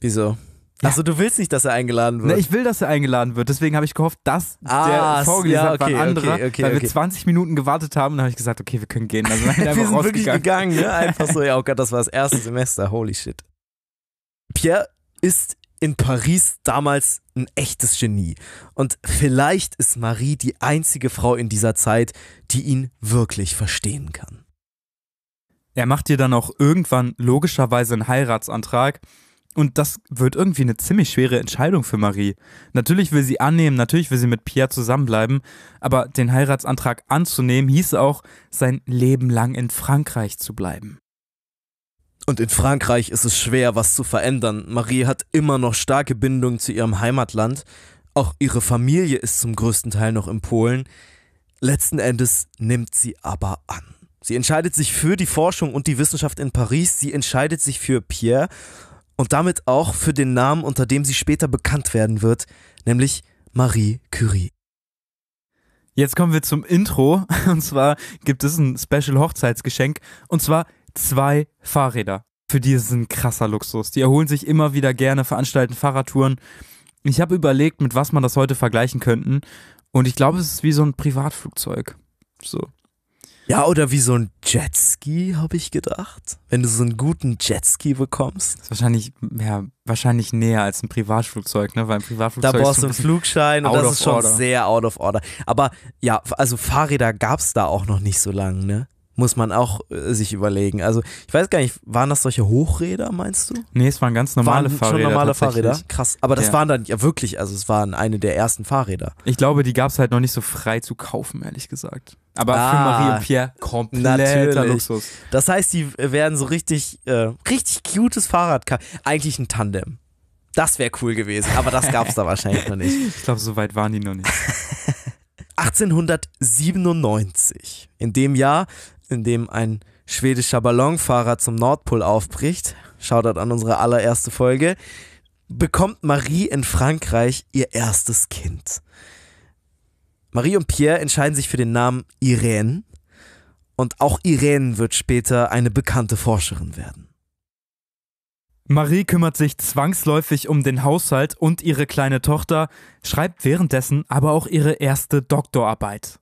Wieso? Achso, du willst nicht, dass er eingeladen wird? Na, ich will, dass er eingeladen wird. Deswegen habe ich gehofft, dass ah, der vorgelesen ja, okay, hat, war ein anderer, okay, okay, weil wir 20 Minuten gewartet haben und habe ich gesagt, okay, wir können gehen. Also wir sind wirklich gegangen, ne? Einfach so, ja, oh Gott, das war das erste Semester, holy shit. Pierre ist in Paris damals ein echtes Genie. Und vielleicht ist Marie die einzige Frau in dieser Zeit, die ihn wirklich verstehen kann. Er macht dir dann auch irgendwann logischerweise einen Heiratsantrag und das wird irgendwie eine ziemlich schwere Entscheidung für Marie. Natürlich will sie annehmen, natürlich will sie mit Pierre zusammenbleiben, aber den Heiratsantrag anzunehmen hieß auch, sein Leben lang in Frankreich zu bleiben. Und in Frankreich ist es schwer, was zu verändern. Marie hat immer noch starke Bindungen zu ihrem Heimatland. Auch ihre Familie ist zum größten Teil noch in Polen. Letzten Endes nimmt sie aber an. Sie entscheidet sich für die Forschung und die Wissenschaft in Paris. Sie entscheidet sich für Pierre und damit auch für den Namen, unter dem sie später bekannt werden wird, nämlich Marie Curie. Jetzt kommen wir zum Intro und zwar gibt es ein Special Hochzeitsgeschenk und zwar zwei Fahrräder. Für die ist es ein krasser Luxus. Die erholen sich immer wieder gerne, veranstalten Fahrradtouren. Ich habe überlegt, mit was man das heute vergleichen könnten und ich glaube, es ist wie so ein Privatflugzeug. So ja, oder wie so ein Jetski, habe ich gedacht. Wenn du so einen guten Jetski bekommst. Das ist wahrscheinlich, ja, wahrscheinlich näher als ein Privatflugzeug, ne? Weil ein Privatflugzeug. Da brauchst du einen Flugschein und das ist schon order. sehr out of order. Aber ja, also Fahrräder gab es da auch noch nicht so lange, ne? muss man auch äh, sich überlegen. Also ich weiß gar nicht, waren das solche Hochräder, meinst du? Nee, es waren ganz normale waren Fahrräder. Schon normale Fahrräder, krass. Aber das ja. waren dann ja wirklich, also es waren eine der ersten Fahrräder. Ich glaube, die gab es halt noch nicht so frei zu kaufen, ehrlich gesagt. Aber ah, für Marie und Pierre kompletter Luxus. Das heißt, die werden so richtig, äh, richtig cutes Fahrrad. Eigentlich ein Tandem. Das wäre cool gewesen, aber das gab es da wahrscheinlich noch nicht. Ich glaube, so weit waren die noch nicht. 1897. In dem Jahr in dem ein schwedischer Ballonfahrer zum Nordpol aufbricht, schaut an unsere allererste Folge, bekommt Marie in Frankreich ihr erstes Kind. Marie und Pierre entscheiden sich für den Namen Irene und auch Irene wird später eine bekannte Forscherin werden. Marie kümmert sich zwangsläufig um den Haushalt und ihre kleine Tochter, schreibt währenddessen aber auch ihre erste Doktorarbeit.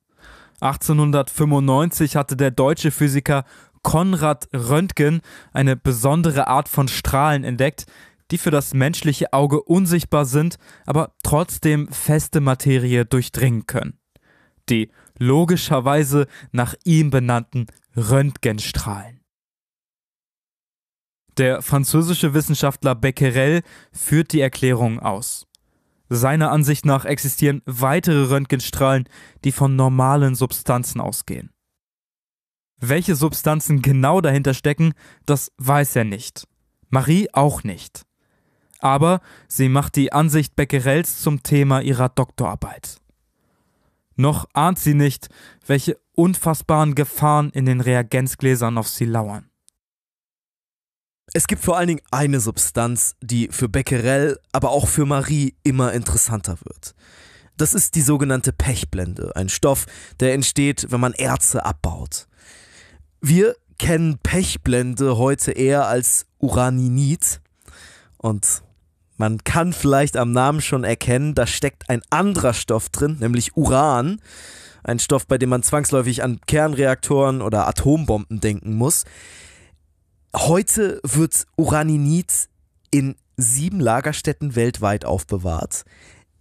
1895 hatte der deutsche Physiker Konrad Röntgen eine besondere Art von Strahlen entdeckt, die für das menschliche Auge unsichtbar sind, aber trotzdem feste Materie durchdringen können. Die logischerweise nach ihm benannten Röntgenstrahlen. Der französische Wissenschaftler Becquerel führt die Erklärung aus. Seiner Ansicht nach existieren weitere Röntgenstrahlen, die von normalen Substanzen ausgehen. Welche Substanzen genau dahinter stecken, das weiß er nicht. Marie auch nicht. Aber sie macht die Ansicht Becquerels zum Thema ihrer Doktorarbeit. Noch ahnt sie nicht, welche unfassbaren Gefahren in den Reagenzgläsern auf sie lauern. Es gibt vor allen Dingen eine Substanz, die für Becquerel, aber auch für Marie immer interessanter wird. Das ist die sogenannte Pechblende, ein Stoff, der entsteht, wenn man Erze abbaut. Wir kennen Pechblende heute eher als Uraninit und man kann vielleicht am Namen schon erkennen, da steckt ein anderer Stoff drin, nämlich Uran. Ein Stoff, bei dem man zwangsläufig an Kernreaktoren oder Atombomben denken muss. Heute wird Uraninit in sieben Lagerstätten weltweit aufbewahrt.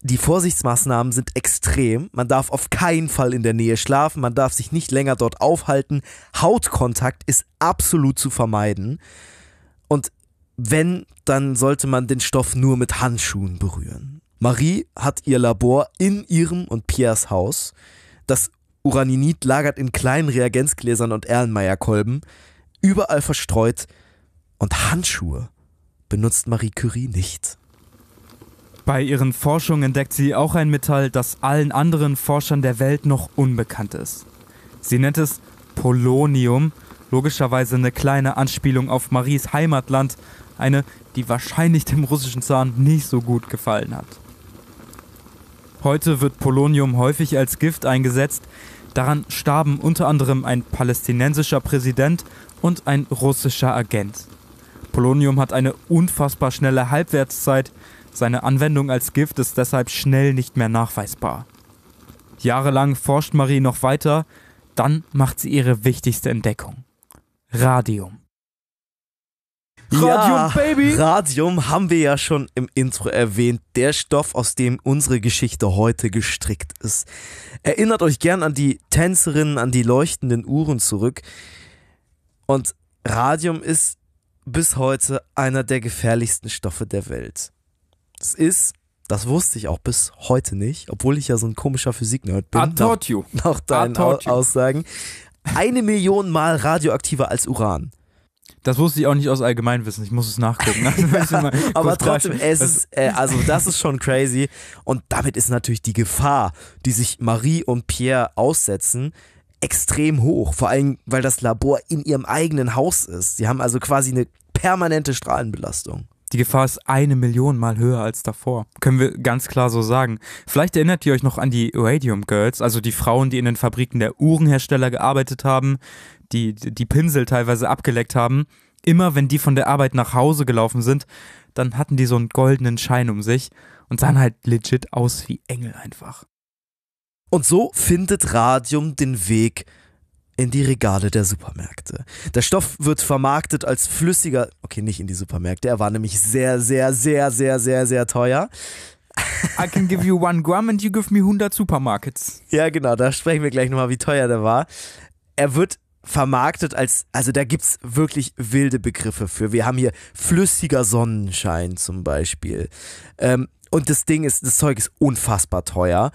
Die Vorsichtsmaßnahmen sind extrem. Man darf auf keinen Fall in der Nähe schlafen, man darf sich nicht länger dort aufhalten. Hautkontakt ist absolut zu vermeiden. Und wenn, dann sollte man den Stoff nur mit Handschuhen berühren. Marie hat ihr Labor in ihrem und Piers Haus. Das Uraninit lagert in kleinen Reagenzgläsern und Erlenmeyerkolben überall verstreut und Handschuhe benutzt Marie Curie nicht. Bei ihren Forschungen entdeckt sie auch ein Metall, das allen anderen Forschern der Welt noch unbekannt ist. Sie nennt es Polonium, logischerweise eine kleine Anspielung auf Maries Heimatland, eine, die wahrscheinlich dem russischen Zahn nicht so gut gefallen hat. Heute wird Polonium häufig als Gift eingesetzt. Daran starben unter anderem ein palästinensischer Präsident und ein russischer Agent. Polonium hat eine unfassbar schnelle Halbwertszeit, seine Anwendung als Gift ist deshalb schnell nicht mehr nachweisbar. Jahrelang forscht Marie noch weiter, dann macht sie ihre wichtigste Entdeckung. Radium. Radium, ja, Baby! Radium haben wir ja schon im Intro erwähnt. Der Stoff, aus dem unsere Geschichte heute gestrickt ist. Erinnert euch gern an die Tänzerinnen, an die leuchtenden Uhren zurück. Und Radium ist bis heute einer der gefährlichsten Stoffe der Welt. Es ist, das wusste ich auch bis heute nicht, obwohl ich ja so ein komischer Physiknerd bin. I taught you. Nach, deinen Au Aussagen. Eine Million Mal radioaktiver als Uran. Das wusste ich auch nicht aus Allgemeinwissen. Ich muss es nachgucken. Also, ja, aber trotzdem, es ist, äh, also das ist schon crazy. Und damit ist natürlich die Gefahr, die sich Marie und Pierre aussetzen, extrem hoch, vor allem weil das Labor in ihrem eigenen Haus ist. Sie haben also quasi eine permanente Strahlenbelastung. Die Gefahr ist eine Million Mal höher als davor. Können wir ganz klar so sagen. Vielleicht erinnert ihr euch noch an die Radium Girls, also die Frauen, die in den Fabriken der Uhrenhersteller gearbeitet haben, die die Pinsel teilweise abgeleckt haben. Immer wenn die von der Arbeit nach Hause gelaufen sind, dann hatten die so einen goldenen Schein um sich und sahen halt legit aus wie Engel einfach. Und so findet Radium den Weg in die Regale der Supermärkte. Der Stoff wird vermarktet als flüssiger, okay, nicht in die Supermärkte, er war nämlich sehr, sehr, sehr, sehr, sehr, sehr teuer. I can give you one gram and you give me 100 Supermarkets. Ja, genau, da sprechen wir gleich nochmal, wie teuer der war. Er wird vermarktet als, also da gibt es wirklich wilde Begriffe für. Wir haben hier flüssiger Sonnenschein zum Beispiel. Ähm, und das Ding ist, das Zeug ist unfassbar teuer.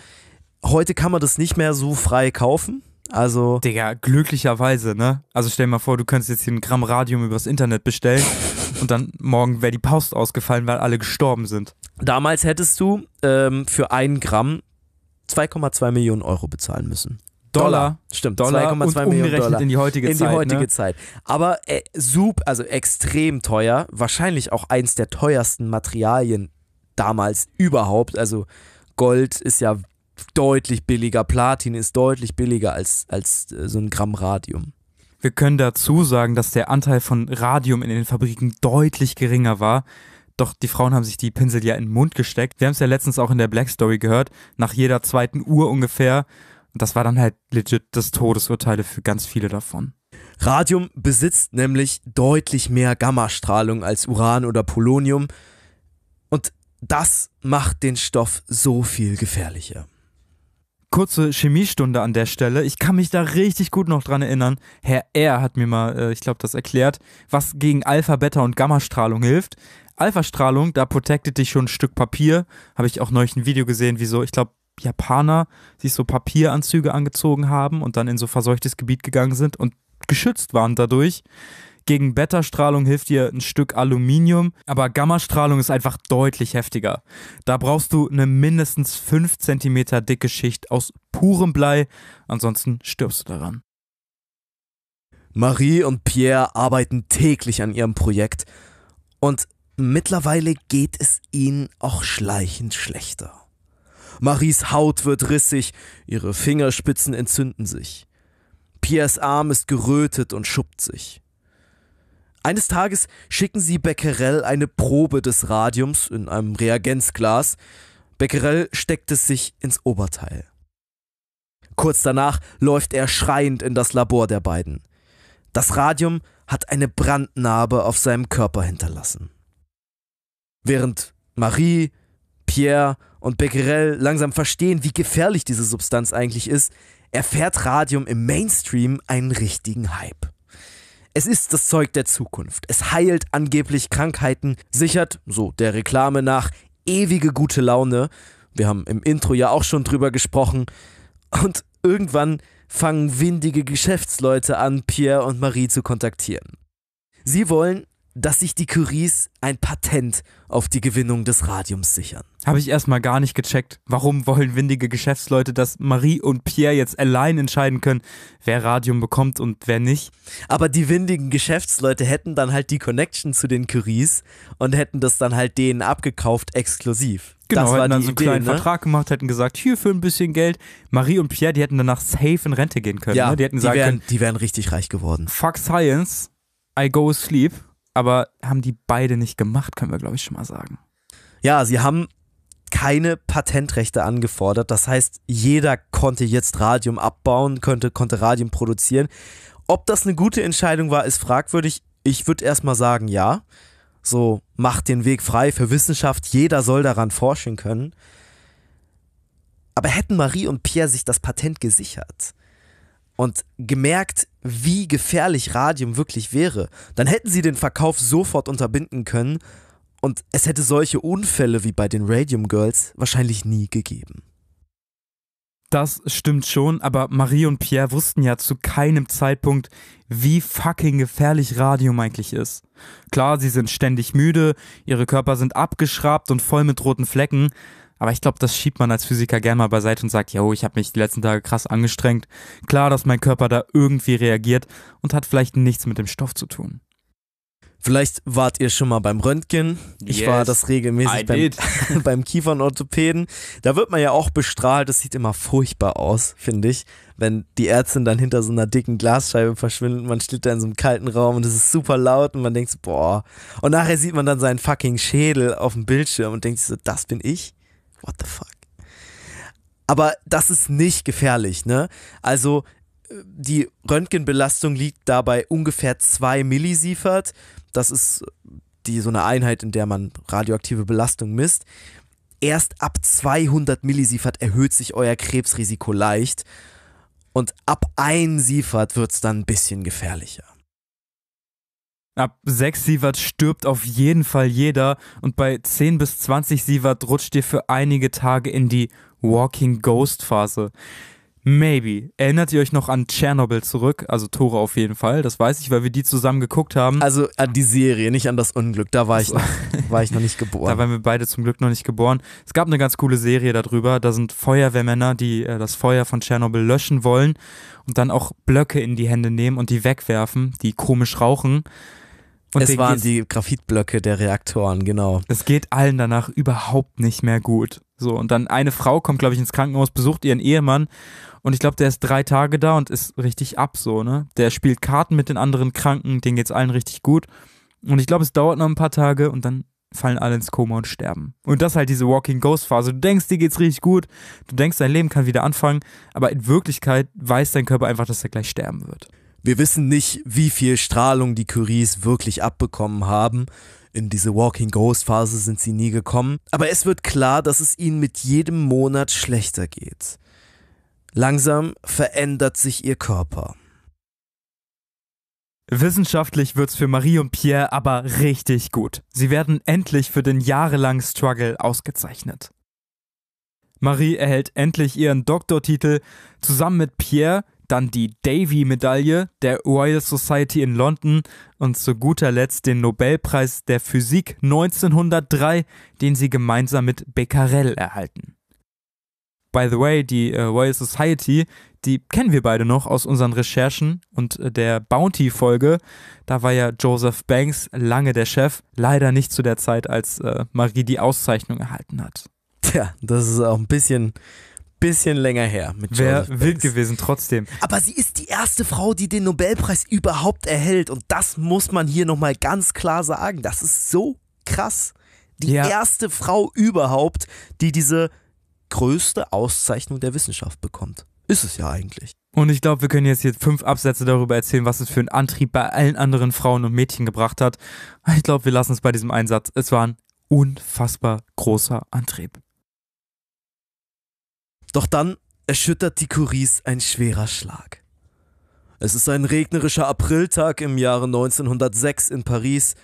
Heute kann man das nicht mehr so frei kaufen. Also. Digga, glücklicherweise, ne? Also stell dir mal vor, du könntest jetzt hier ein Gramm Radium übers Internet bestellen und dann morgen wäre die Post ausgefallen, weil alle gestorben sind. Damals hättest du ähm, für ein Gramm 2,2 Millionen Euro bezahlen müssen. Dollar. Dollar. Stimmt, 2,2 Millionen Dollar. in die heutige Zeit. In die heutige ne? Zeit. Aber äh, super, also extrem teuer. Wahrscheinlich auch eins der teuersten Materialien damals überhaupt. Also Gold ist ja deutlich billiger. Platin ist deutlich billiger als, als äh, so ein Gramm Radium. Wir können dazu sagen, dass der Anteil von Radium in den Fabriken deutlich geringer war. Doch die Frauen haben sich die Pinsel ja in den Mund gesteckt. Wir haben es ja letztens auch in der Black Story gehört, nach jeder zweiten Uhr ungefähr. Und das war dann halt legit das Todesurteile für ganz viele davon. Radium besitzt nämlich deutlich mehr Gammastrahlung als Uran oder Polonium. Und das macht den Stoff so viel gefährlicher kurze Chemiestunde an der Stelle. Ich kann mich da richtig gut noch dran erinnern. Herr R. hat mir mal, äh, ich glaube, das erklärt, was gegen Alpha, Beta und Gamma-Strahlung hilft. Alpha-Strahlung, da protectet dich schon ein Stück Papier. Habe ich auch neulich ein Video gesehen, wie so, ich glaube, Japaner sich so Papieranzüge angezogen haben und dann in so verseuchtes Gebiet gegangen sind und geschützt waren dadurch. Gegen Beta-Strahlung hilft dir ein Stück Aluminium, aber Gammastrahlung ist einfach deutlich heftiger. Da brauchst du eine mindestens 5 cm dicke Schicht aus purem Blei, ansonsten stirbst du daran. Marie und Pierre arbeiten täglich an ihrem Projekt und mittlerweile geht es ihnen auch schleichend schlechter. Maries Haut wird rissig, ihre Fingerspitzen entzünden sich. Piers Arm ist gerötet und schuppt sich. Eines Tages schicken sie Becquerel eine Probe des Radiums in einem Reagenzglas. Becquerel steckt es sich ins Oberteil. Kurz danach läuft er schreiend in das Labor der beiden. Das Radium hat eine Brandnarbe auf seinem Körper hinterlassen. Während Marie, Pierre und Becquerel langsam verstehen, wie gefährlich diese Substanz eigentlich ist, erfährt Radium im Mainstream einen richtigen Hype. Es ist das Zeug der Zukunft. Es heilt angeblich Krankheiten, sichert, so der Reklame nach, ewige gute Laune. Wir haben im Intro ja auch schon drüber gesprochen. Und irgendwann fangen windige Geschäftsleute an, Pierre und Marie zu kontaktieren. Sie wollen dass sich die Curies ein Patent auf die Gewinnung des Radiums sichern. Habe ich erstmal gar nicht gecheckt. Warum wollen windige Geschäftsleute, dass Marie und Pierre jetzt allein entscheiden können, wer Radium bekommt und wer nicht? Aber die windigen Geschäftsleute hätten dann halt die Connection zu den Curies und hätten das dann halt denen abgekauft exklusiv. Genau, das hätten dann so einen Idee, kleinen ne? Vertrag gemacht, hätten gesagt, hier für ein bisschen Geld. Marie und Pierre, die hätten danach safe in Rente gehen können. Ja, ne? die hätten die sagen wären, können, die wären richtig reich geworden. Fuck Science, I go sleep aber haben die beide nicht gemacht, können wir, glaube ich, schon mal sagen. Ja, sie haben keine Patentrechte angefordert. Das heißt, jeder konnte jetzt Radium abbauen, könnte, konnte Radium produzieren. Ob das eine gute Entscheidung war, ist fragwürdig. Ich würde erstmal sagen, ja. So, macht den Weg frei für Wissenschaft. Jeder soll daran forschen können. Aber hätten Marie und Pierre sich das Patent gesichert, und gemerkt, wie gefährlich Radium wirklich wäre, dann hätten sie den Verkauf sofort unterbinden können und es hätte solche Unfälle wie bei den Radium Girls wahrscheinlich nie gegeben. Das stimmt schon, aber Marie und Pierre wussten ja zu keinem Zeitpunkt, wie fucking gefährlich Radium eigentlich ist. Klar, sie sind ständig müde, ihre Körper sind abgeschrabt und voll mit roten Flecken, aber ich glaube, das schiebt man als Physiker gerne mal beiseite und sagt, yo, ich habe mich die letzten Tage krass angestrengt. Klar, dass mein Körper da irgendwie reagiert und hat vielleicht nichts mit dem Stoff zu tun. Vielleicht wart ihr schon mal beim Röntgen. Ich yes, war das regelmäßig beim, beim Kiefernorthopäden. Da wird man ja auch bestrahlt. Das sieht immer furchtbar aus, finde ich. Wenn die Ärztin dann hinter so einer dicken Glasscheibe verschwindet, man steht da in so einem kalten Raum und es ist super laut und man denkt so, boah. Und nachher sieht man dann seinen fucking Schädel auf dem Bildschirm und denkt so, das bin ich what the fuck? Aber das ist nicht gefährlich, ne? Also äh, die Röntgenbelastung liegt dabei ungefähr 2 Millisievert. Das ist äh, die so eine Einheit, in der man radioaktive Belastung misst. Erst ab 200 Millisievert erhöht sich euer Krebsrisiko leicht. Und ab 1 Sievert wird es dann ein bisschen gefährlicher. Ab 6 Sievert stirbt auf jeden Fall jeder und bei 10 bis 20 Sievert rutscht ihr für einige Tage in die Walking Ghost Phase. Maybe. Erinnert ihr euch noch an Tschernobyl zurück? Also Tore auf jeden Fall. Das weiß ich, weil wir die zusammen geguckt haben. Also an äh, die Serie, nicht an das Unglück. Da war, ich, noch, war ich noch nicht geboren. Da waren wir beide zum Glück noch nicht geboren. Es gab eine ganz coole Serie darüber. Da sind Feuerwehrmänner, die äh, das Feuer von Tschernobyl löschen wollen und dann auch Blöcke in die Hände nehmen und die wegwerfen, die komisch rauchen. Und es waren die Graphitblöcke der Reaktoren, genau. Es geht allen danach überhaupt nicht mehr gut. So, und dann eine Frau kommt, glaube ich, ins Krankenhaus, besucht ihren Ehemann und ich glaube, der ist drei Tage da und ist richtig ab, so, ne? Der spielt Karten mit den anderen Kranken, denen geht's allen richtig gut. Und ich glaube, es dauert noch ein paar Tage und dann fallen alle ins Koma und sterben. Und das ist halt diese Walking Ghost Phase. Du denkst, dir geht's richtig gut, du denkst, dein Leben kann wieder anfangen, aber in Wirklichkeit weiß dein Körper einfach, dass er gleich sterben wird. Wir wissen nicht, wie viel Strahlung die Curies wirklich abbekommen haben. In diese Walking Ghost Phase sind sie nie gekommen. Aber es wird klar, dass es ihnen mit jedem Monat schlechter geht. Langsam verändert sich ihr Körper. Wissenschaftlich wird's für Marie und Pierre aber richtig gut. Sie werden endlich für den jahrelangen Struggle ausgezeichnet. Marie erhält endlich ihren Doktortitel. Zusammen mit Pierre dann die Davy-Medaille der Royal Society in London und zu guter Letzt den Nobelpreis der Physik 1903, den sie gemeinsam mit Becquerel erhalten. By the way, die äh, Royal Society, die kennen wir beide noch aus unseren Recherchen und äh, der Bounty-Folge. Da war ja Joseph Banks lange der Chef, leider nicht zu der Zeit, als äh, Marie die Auszeichnung erhalten hat. Tja, das ist auch ein bisschen bisschen länger her. Wäre wild gewesen, trotzdem. Aber sie ist die erste Frau, die den Nobelpreis überhaupt erhält. Und das muss man hier nochmal ganz klar sagen. Das ist so krass. Die ja. erste Frau überhaupt, die diese größte Auszeichnung der Wissenschaft bekommt. Ist es ja eigentlich. Und ich glaube, wir können jetzt hier fünf Absätze darüber erzählen, was es für einen Antrieb bei allen anderen Frauen und Mädchen gebracht hat. Ich glaube, wir lassen es bei diesem Einsatz. Es war ein unfassbar großer Antrieb. Doch dann erschüttert die Curies ein schwerer Schlag. Es ist ein regnerischer Apriltag im Jahre 1906 in Paris.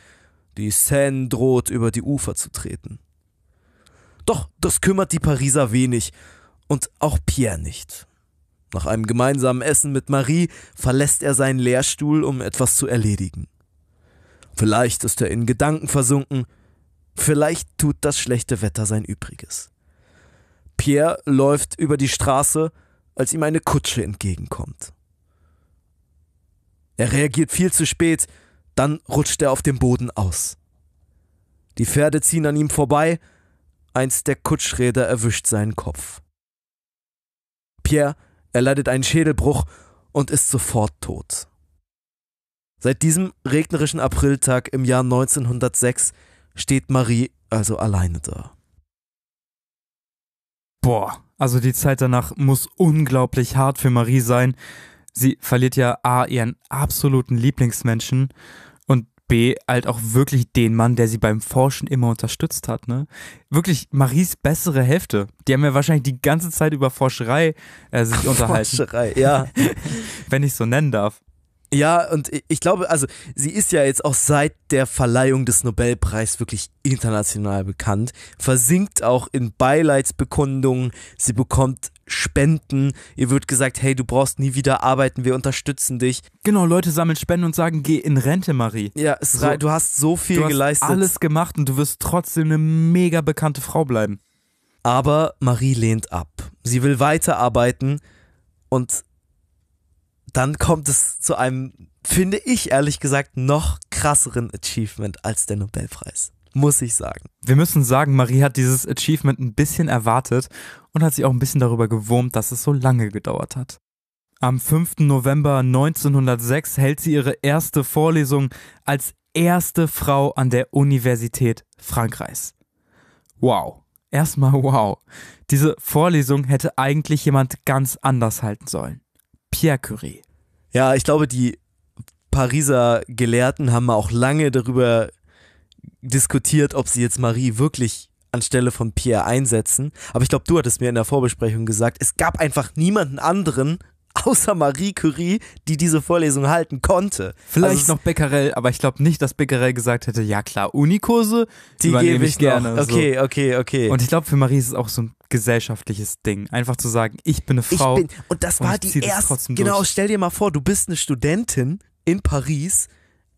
Die Seine droht über die Ufer zu treten. Doch das kümmert die Pariser wenig und auch Pierre nicht. Nach einem gemeinsamen Essen mit Marie verlässt er seinen Lehrstuhl, um etwas zu erledigen. Vielleicht ist er in Gedanken versunken, vielleicht tut das schlechte Wetter sein Übriges. Pierre läuft über die Straße, als ihm eine Kutsche entgegenkommt. Er reagiert viel zu spät, dann rutscht er auf dem Boden aus. Die Pferde ziehen an ihm vorbei, eins der Kutschräder erwischt seinen Kopf. Pierre erleidet einen Schädelbruch und ist sofort tot. Seit diesem regnerischen Apriltag im Jahr 1906 steht Marie also alleine da boah, also die Zeit danach muss unglaublich hart für Marie sein. Sie verliert ja A, ihren absoluten Lieblingsmenschen und B, halt auch wirklich den Mann, der sie beim Forschen immer unterstützt hat. Ne? Wirklich Maries bessere Hälfte. Die haben ja wahrscheinlich die ganze Zeit über Forscherei äh, sich unterhalten. Forscherei, ja. Wenn ich so nennen darf. Ja, und ich glaube, also sie ist ja jetzt auch seit der Verleihung des Nobelpreises wirklich international bekannt, versinkt auch in Beileidsbekundungen, sie bekommt Spenden, ihr wird gesagt, hey, du brauchst nie wieder arbeiten, wir unterstützen dich. Genau, Leute sammeln Spenden und sagen, geh in Rente, Marie. Ja, so, du hast so viel du geleistet. Du hast alles gemacht und du wirst trotzdem eine mega bekannte Frau bleiben. Aber Marie lehnt ab. Sie will weiterarbeiten und dann kommt es zu einem, finde ich ehrlich gesagt, noch krasseren Achievement als der Nobelpreis. Muss ich sagen. Wir müssen sagen, Marie hat dieses Achievement ein bisschen erwartet und hat sich auch ein bisschen darüber gewurmt, dass es so lange gedauert hat. Am 5. November 1906 hält sie ihre erste Vorlesung als erste Frau an der Universität Frankreichs. Wow. Erstmal wow. Diese Vorlesung hätte eigentlich jemand ganz anders halten sollen. Pierre Curie. Ja, ich glaube, die Pariser Gelehrten haben auch lange darüber diskutiert, ob sie jetzt Marie wirklich anstelle von Pierre einsetzen. Aber ich glaube, du hattest mir in der Vorbesprechung gesagt, es gab einfach niemanden anderen, außer Marie Curie, die diese Vorlesung halten konnte. Vielleicht also noch Becquerel, aber ich glaube nicht, dass Becquerel gesagt hätte, ja klar, Unikurse, die gebe ich, ich gerne. Noch. Okay, so. okay, okay. Und ich glaube, für Marie ist es auch so ein gesellschaftliches Ding, einfach zu sagen, ich bin eine Frau. Ich Bin, und das war und die erste, genau, durch. stell dir mal vor, du bist eine Studentin in Paris,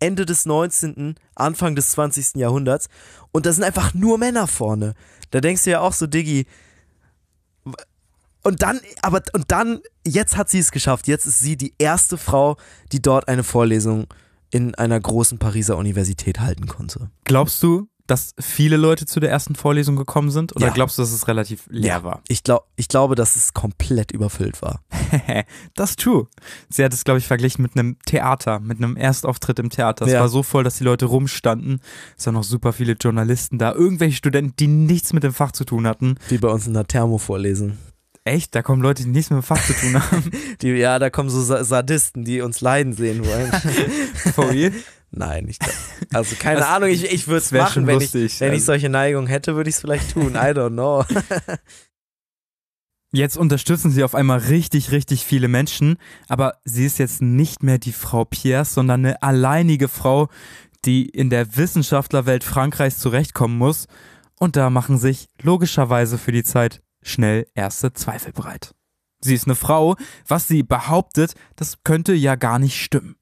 Ende des 19., Anfang des 20. Jahrhunderts und da sind einfach nur Männer vorne. Da denkst du ja auch so, Diggi, und dann, aber, und dann, jetzt hat sie es geschafft. Jetzt ist sie die erste Frau, die dort eine Vorlesung in einer großen Pariser Universität halten konnte. Glaubst du, dass viele Leute zu der ersten Vorlesung gekommen sind? Oder ja. glaubst du, dass es relativ leer ja. war? Ich, glaub, ich glaube, dass es komplett überfüllt war. das ist true. Sie hat es, glaube ich, verglichen mit einem Theater, mit einem Erstauftritt im Theater. Ja. Es war so voll, dass die Leute rumstanden. Es waren noch super viele Journalisten da, irgendwelche Studenten, die nichts mit dem Fach zu tun hatten. Wie bei uns in der thermo Thermovorlesung. Echt? Da kommen Leute, die nichts mit dem Fach zu tun haben. Die, ja, da kommen so Sadisten, die uns leiden sehen wollen. For real? Nein, ich Also keine das, Ahnung, ich, ich würde es machen, wenn, lustig, ich, wenn also. ich solche Neigung hätte, würde ich es vielleicht tun. I don't know. Jetzt unterstützen sie auf einmal richtig, richtig viele Menschen, aber sie ist jetzt nicht mehr die Frau Pierre, sondern eine alleinige Frau, die in der Wissenschaftlerwelt Frankreichs zurechtkommen muss. Und da machen sich logischerweise für die Zeit schnell erste Zweifel breit. Sie ist eine Frau, was sie behauptet, das könnte ja gar nicht stimmen.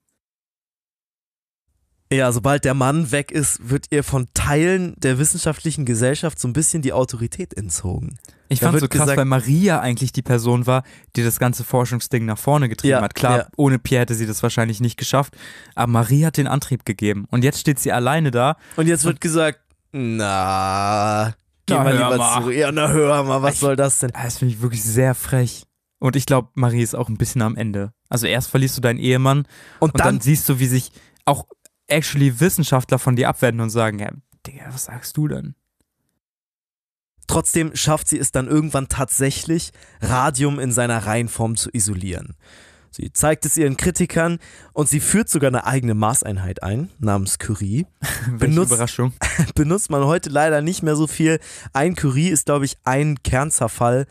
Ja, sobald der Mann weg ist, wird ihr von Teilen der wissenschaftlichen Gesellschaft so ein bisschen die Autorität entzogen. Ich da fand so krass, gesagt, weil Maria eigentlich die Person war, die das ganze Forschungsding nach vorne getrieben ja, hat. Klar, ja. ohne Pierre hätte sie das wahrscheinlich nicht geschafft, aber Maria hat den Antrieb gegeben und jetzt steht sie alleine da. Und jetzt und wird gesagt, na, Geh mal lieber mal. zurück. Ja, na hör mal, was ich, soll das denn? Ah, das finde ich wirklich sehr frech. Und ich glaube, Marie ist auch ein bisschen am Ende. Also erst verlierst du deinen Ehemann und, und dann, dann, siehst du, wie sich auch actually Wissenschaftler von dir abwenden und sagen, ja, Digga, was sagst du denn? Trotzdem schafft sie es dann irgendwann tatsächlich, Radium in seiner Reihenform zu isolieren. Sie zeigt es ihren Kritikern und sie führt sogar eine eigene Maßeinheit ein, namens Curie. benutzt, Überraschung. Benutzt man heute leider nicht mehr so viel. Ein Curie ist, glaube ich, ein Kernzerfall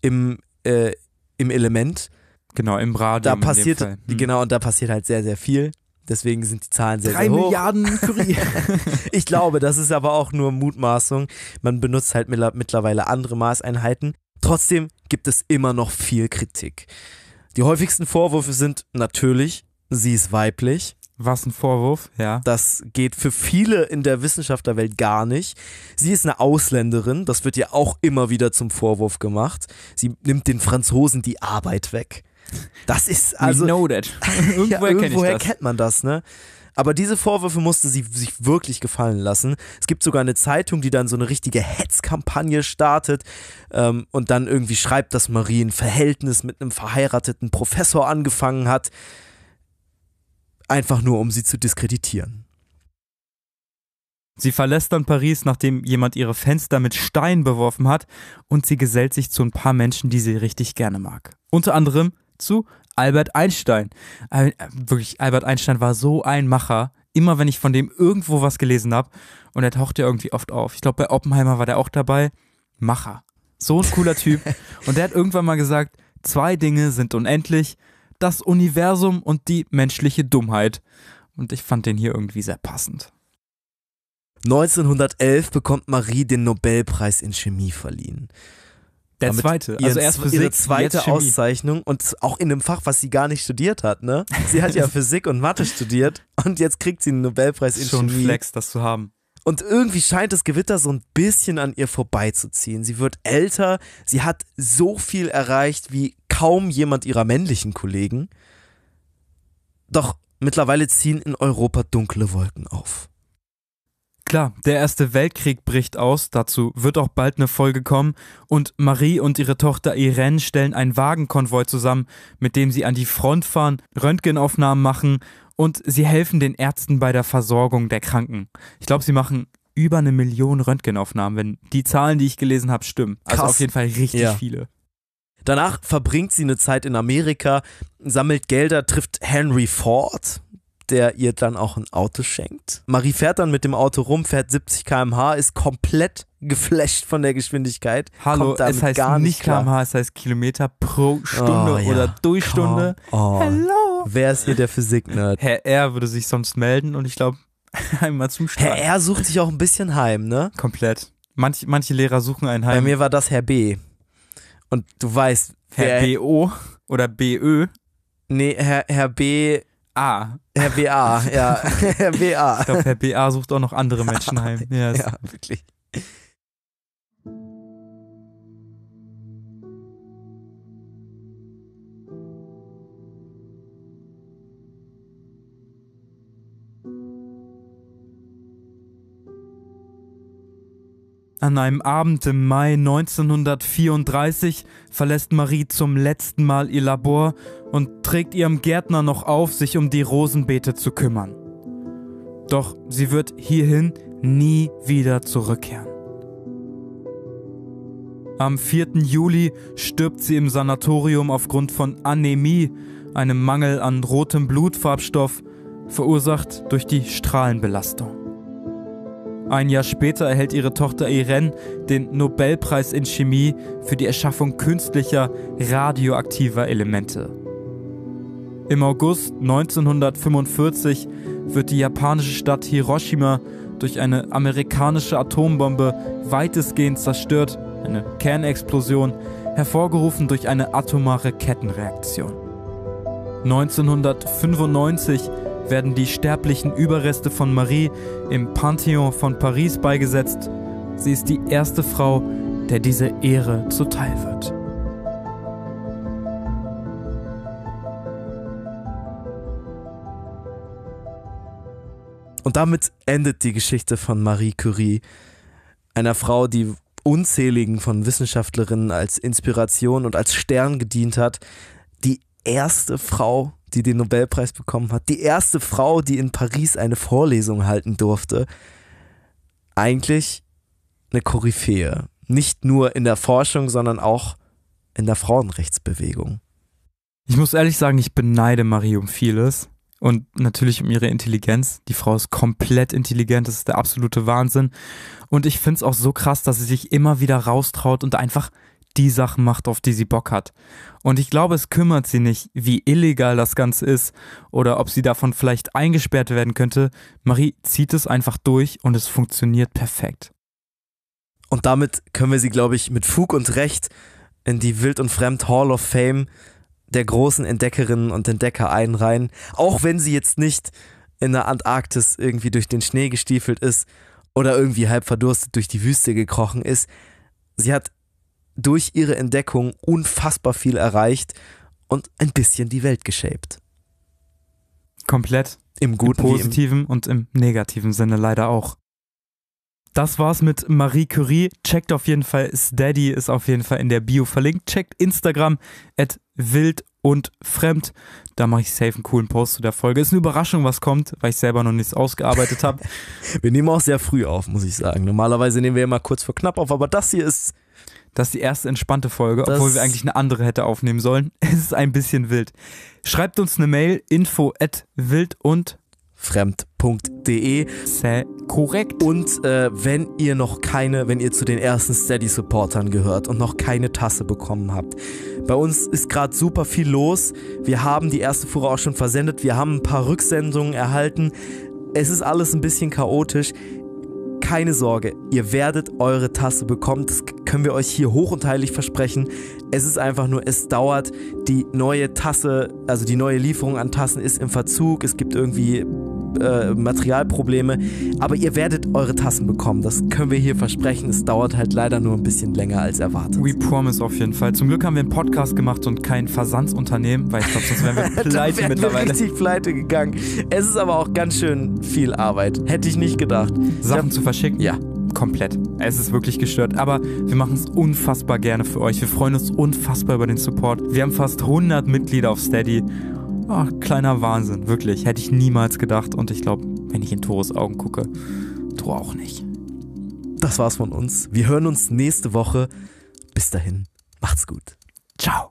im, äh, im Element. Genau, im Radium. Da passiert, hm. genau, und da passiert halt sehr, sehr viel. Deswegen sind die Zahlen sehr, Drei sehr hoch. Milliarden Curie. ich glaube, das ist aber auch nur Mutmaßung. Man benutzt halt mittlerweile andere Maßeinheiten. Trotzdem gibt es immer noch viel Kritik. Die häufigsten Vorwürfe sind natürlich, sie ist weiblich. Was ein Vorwurf, ja. Das geht für viele in der Wissenschaftlerwelt gar nicht. Sie ist eine Ausländerin, das wird ihr auch immer wieder zum Vorwurf gemacht. Sie nimmt den Franzosen die Arbeit weg. Das ist also. We know that. irgendwoher, ja, irgendwoher kennt man das, ne? Aber diese Vorwürfe musste sie sich wirklich gefallen lassen. Es gibt sogar eine Zeitung, die dann so eine richtige Hetzkampagne startet ähm, und dann irgendwie schreibt, dass Marie ein Verhältnis mit einem verheirateten Professor angefangen hat. Einfach nur, um sie zu diskreditieren. Sie verlässt dann Paris, nachdem jemand ihre Fenster mit Steinen beworfen hat, und sie gesellt sich zu ein paar Menschen, die sie richtig gerne mag. Unter anderem zu Albert Einstein. Äh, wirklich, Albert Einstein war so ein Macher. Immer wenn ich von dem irgendwo was gelesen habe und er taucht ja irgendwie oft auf. Ich glaube, bei Oppenheimer war der auch dabei. Macher. So ein cooler Typ. Und der hat irgendwann mal gesagt, zwei Dinge sind unendlich, das Universum und die menschliche Dummheit. Und ich fand den hier irgendwie sehr passend. 1911 bekommt Marie den Nobelpreis in Chemie verliehen. Der Damit zweite. Also erst Physik, ihre zweite Auszeichnung und auch in einem Fach, was sie gar nicht studiert hat, ne? Sie hat ja Physik und Mathe studiert und jetzt kriegt sie einen Nobelpreis in Schon Chemie. Schon Flex, das zu haben. Und irgendwie scheint das Gewitter so ein bisschen an ihr vorbeizuziehen. Sie wird älter, sie hat so viel erreicht wie kaum jemand ihrer männlichen Kollegen. Doch mittlerweile ziehen in Europa dunkle Wolken auf. Klar, der Erste Weltkrieg bricht aus, dazu wird auch bald eine Folge kommen, und Marie und ihre Tochter Irene stellen einen Wagenkonvoi zusammen, mit dem sie an die Front fahren, Röntgenaufnahmen machen und sie helfen den Ärzten bei der Versorgung der Kranken. Ich glaube, sie machen über eine Million Röntgenaufnahmen, wenn die Zahlen, die ich gelesen habe, stimmen. Also Krass. auf jeden Fall richtig ja. viele. Danach verbringt sie eine Zeit in Amerika, sammelt Gelder, trifft Henry Ford, der ihr dann auch ein Auto schenkt. Marie fährt dann mit dem Auto rum, fährt 70 km/h, ist komplett geflasht von der Geschwindigkeit. Hallo, es heißt gar nicht km/h, es heißt Kilometer pro Stunde oh, oder durch Stunde. Oh. Hello. Wer ist hier der Physik-Nerd? Herr R. würde sich sonst melden und ich glaube, einmal zum Start. Herr R. sucht sich auch ein bisschen heim, ne? Komplett. Manch, manche Lehrer suchen ein heim. Bei mir war das Herr B. Und du weißt, Herr BO oder BÖ? Nee, Herr, Herr B A. Herr BA, ja. Herr BA. Ich glaube, Herr BA sucht auch noch andere Menschen heim. Yes. Ja, wirklich. An einem Abend im Mai 1934 verlässt Marie zum letzten Mal ihr Labor und trägt ihrem Gärtner noch auf, sich um die Rosenbeete zu kümmern. Doch sie wird hierhin nie wieder zurückkehren. Am 4. Juli stirbt sie im Sanatorium aufgrund von Anämie, einem Mangel an rotem Blutfarbstoff, verursacht durch die Strahlenbelastung. Ein Jahr später erhält ihre Tochter Irene den Nobelpreis in Chemie für die Erschaffung künstlicher radioaktiver Elemente. Im August 1945 wird die japanische Stadt Hiroshima durch eine amerikanische Atombombe weitestgehend zerstört, eine Kernexplosion, hervorgerufen durch eine atomare Kettenreaktion. 1995 werden die sterblichen Überreste von Marie im Pantheon von Paris beigesetzt. Sie ist die erste Frau, der diese Ehre zuteil wird. Und damit endet die Geschichte von Marie Curie, einer Frau, die unzähligen von Wissenschaftlerinnen als Inspiration und als Stern gedient hat, die erste Frau, die den Nobelpreis bekommen hat, die erste Frau, die in Paris eine Vorlesung halten durfte, eigentlich eine Koryphäe. Nicht nur in der Forschung, sondern auch in der Frauenrechtsbewegung. Ich muss ehrlich sagen, ich beneide Marie um vieles und natürlich um ihre Intelligenz. Die Frau ist komplett intelligent, das ist der absolute Wahnsinn. Und ich finde es auch so krass, dass sie sich immer wieder raustraut und einfach die Sachen macht, auf die sie Bock hat. Und ich glaube, es kümmert sie nicht, wie illegal das Ganze ist oder ob sie davon vielleicht eingesperrt werden könnte. Marie zieht es einfach durch und es funktioniert perfekt. Und damit können wir sie, glaube ich, mit Fug und Recht in die Wild und Fremd Hall of Fame der großen Entdeckerinnen und Entdecker einreihen. Auch wenn sie jetzt nicht in der Antarktis irgendwie durch den Schnee gestiefelt ist oder irgendwie halb verdurstet durch die Wüste gekrochen ist. Sie hat durch ihre Entdeckung unfassbar viel erreicht und ein bisschen die Welt geshaped. Komplett. Im guten, Im positiven im und im negativen Sinne leider auch. Das war's mit Marie Curie. Checkt auf jeden Fall, Steady ist auf jeden Fall in der Bio verlinkt. Checkt Instagram at wild und fremd. Da mache ich safe einen coolen Post zu der Folge. Ist eine Überraschung, was kommt, weil ich selber noch nichts ausgearbeitet habe. wir nehmen auch sehr früh auf, muss ich sagen. Normalerweise nehmen wir immer kurz vor knapp auf, aber das hier ist das ist die erste entspannte Folge, das obwohl wir eigentlich eine andere hätte aufnehmen sollen. Es ist ein bisschen wild. Schreibt uns eine Mail, info at wild und fremd.de. Sehr Korrekt. Und äh, wenn ihr noch keine, wenn ihr zu den ersten Steady-Supportern gehört und noch keine Tasse bekommen habt, bei uns ist gerade super viel los. Wir haben die erste Fuhre auch schon versendet. Wir haben ein paar Rücksendungen erhalten. Es ist alles ein bisschen chaotisch keine Sorge, ihr werdet eure Tasse bekommen. Das können wir euch hier hoch und heilig versprechen. Es ist einfach nur, es dauert. Die neue Tasse, also die neue Lieferung an Tassen ist im Verzug. Es gibt irgendwie äh, Materialprobleme. Aber ihr werdet eure Tassen bekommen. Das können wir hier versprechen. Es dauert halt leider nur ein bisschen länger als erwartet. We promise auf jeden Fall. Zum Glück haben wir einen Podcast gemacht und kein Versandsunternehmen, weil ich glaube, sonst wären wir pleite wären mittlerweile. Wir richtig pleite gegangen. Es ist aber auch ganz schön viel Arbeit. Hätte ich nicht gedacht. Sachen zu verschicken? Ja komplett. Es ist wirklich gestört, aber wir machen es unfassbar gerne für euch. Wir freuen uns unfassbar über den Support. Wir haben fast 100 Mitglieder auf Steady Ach, kleiner Wahnsinn, wirklich. Hätte ich niemals gedacht. Und ich glaube, wenn ich in Toros Augen gucke, Thor auch nicht. Das war's von uns. Wir hören uns nächste Woche. Bis dahin, macht's gut. Ciao.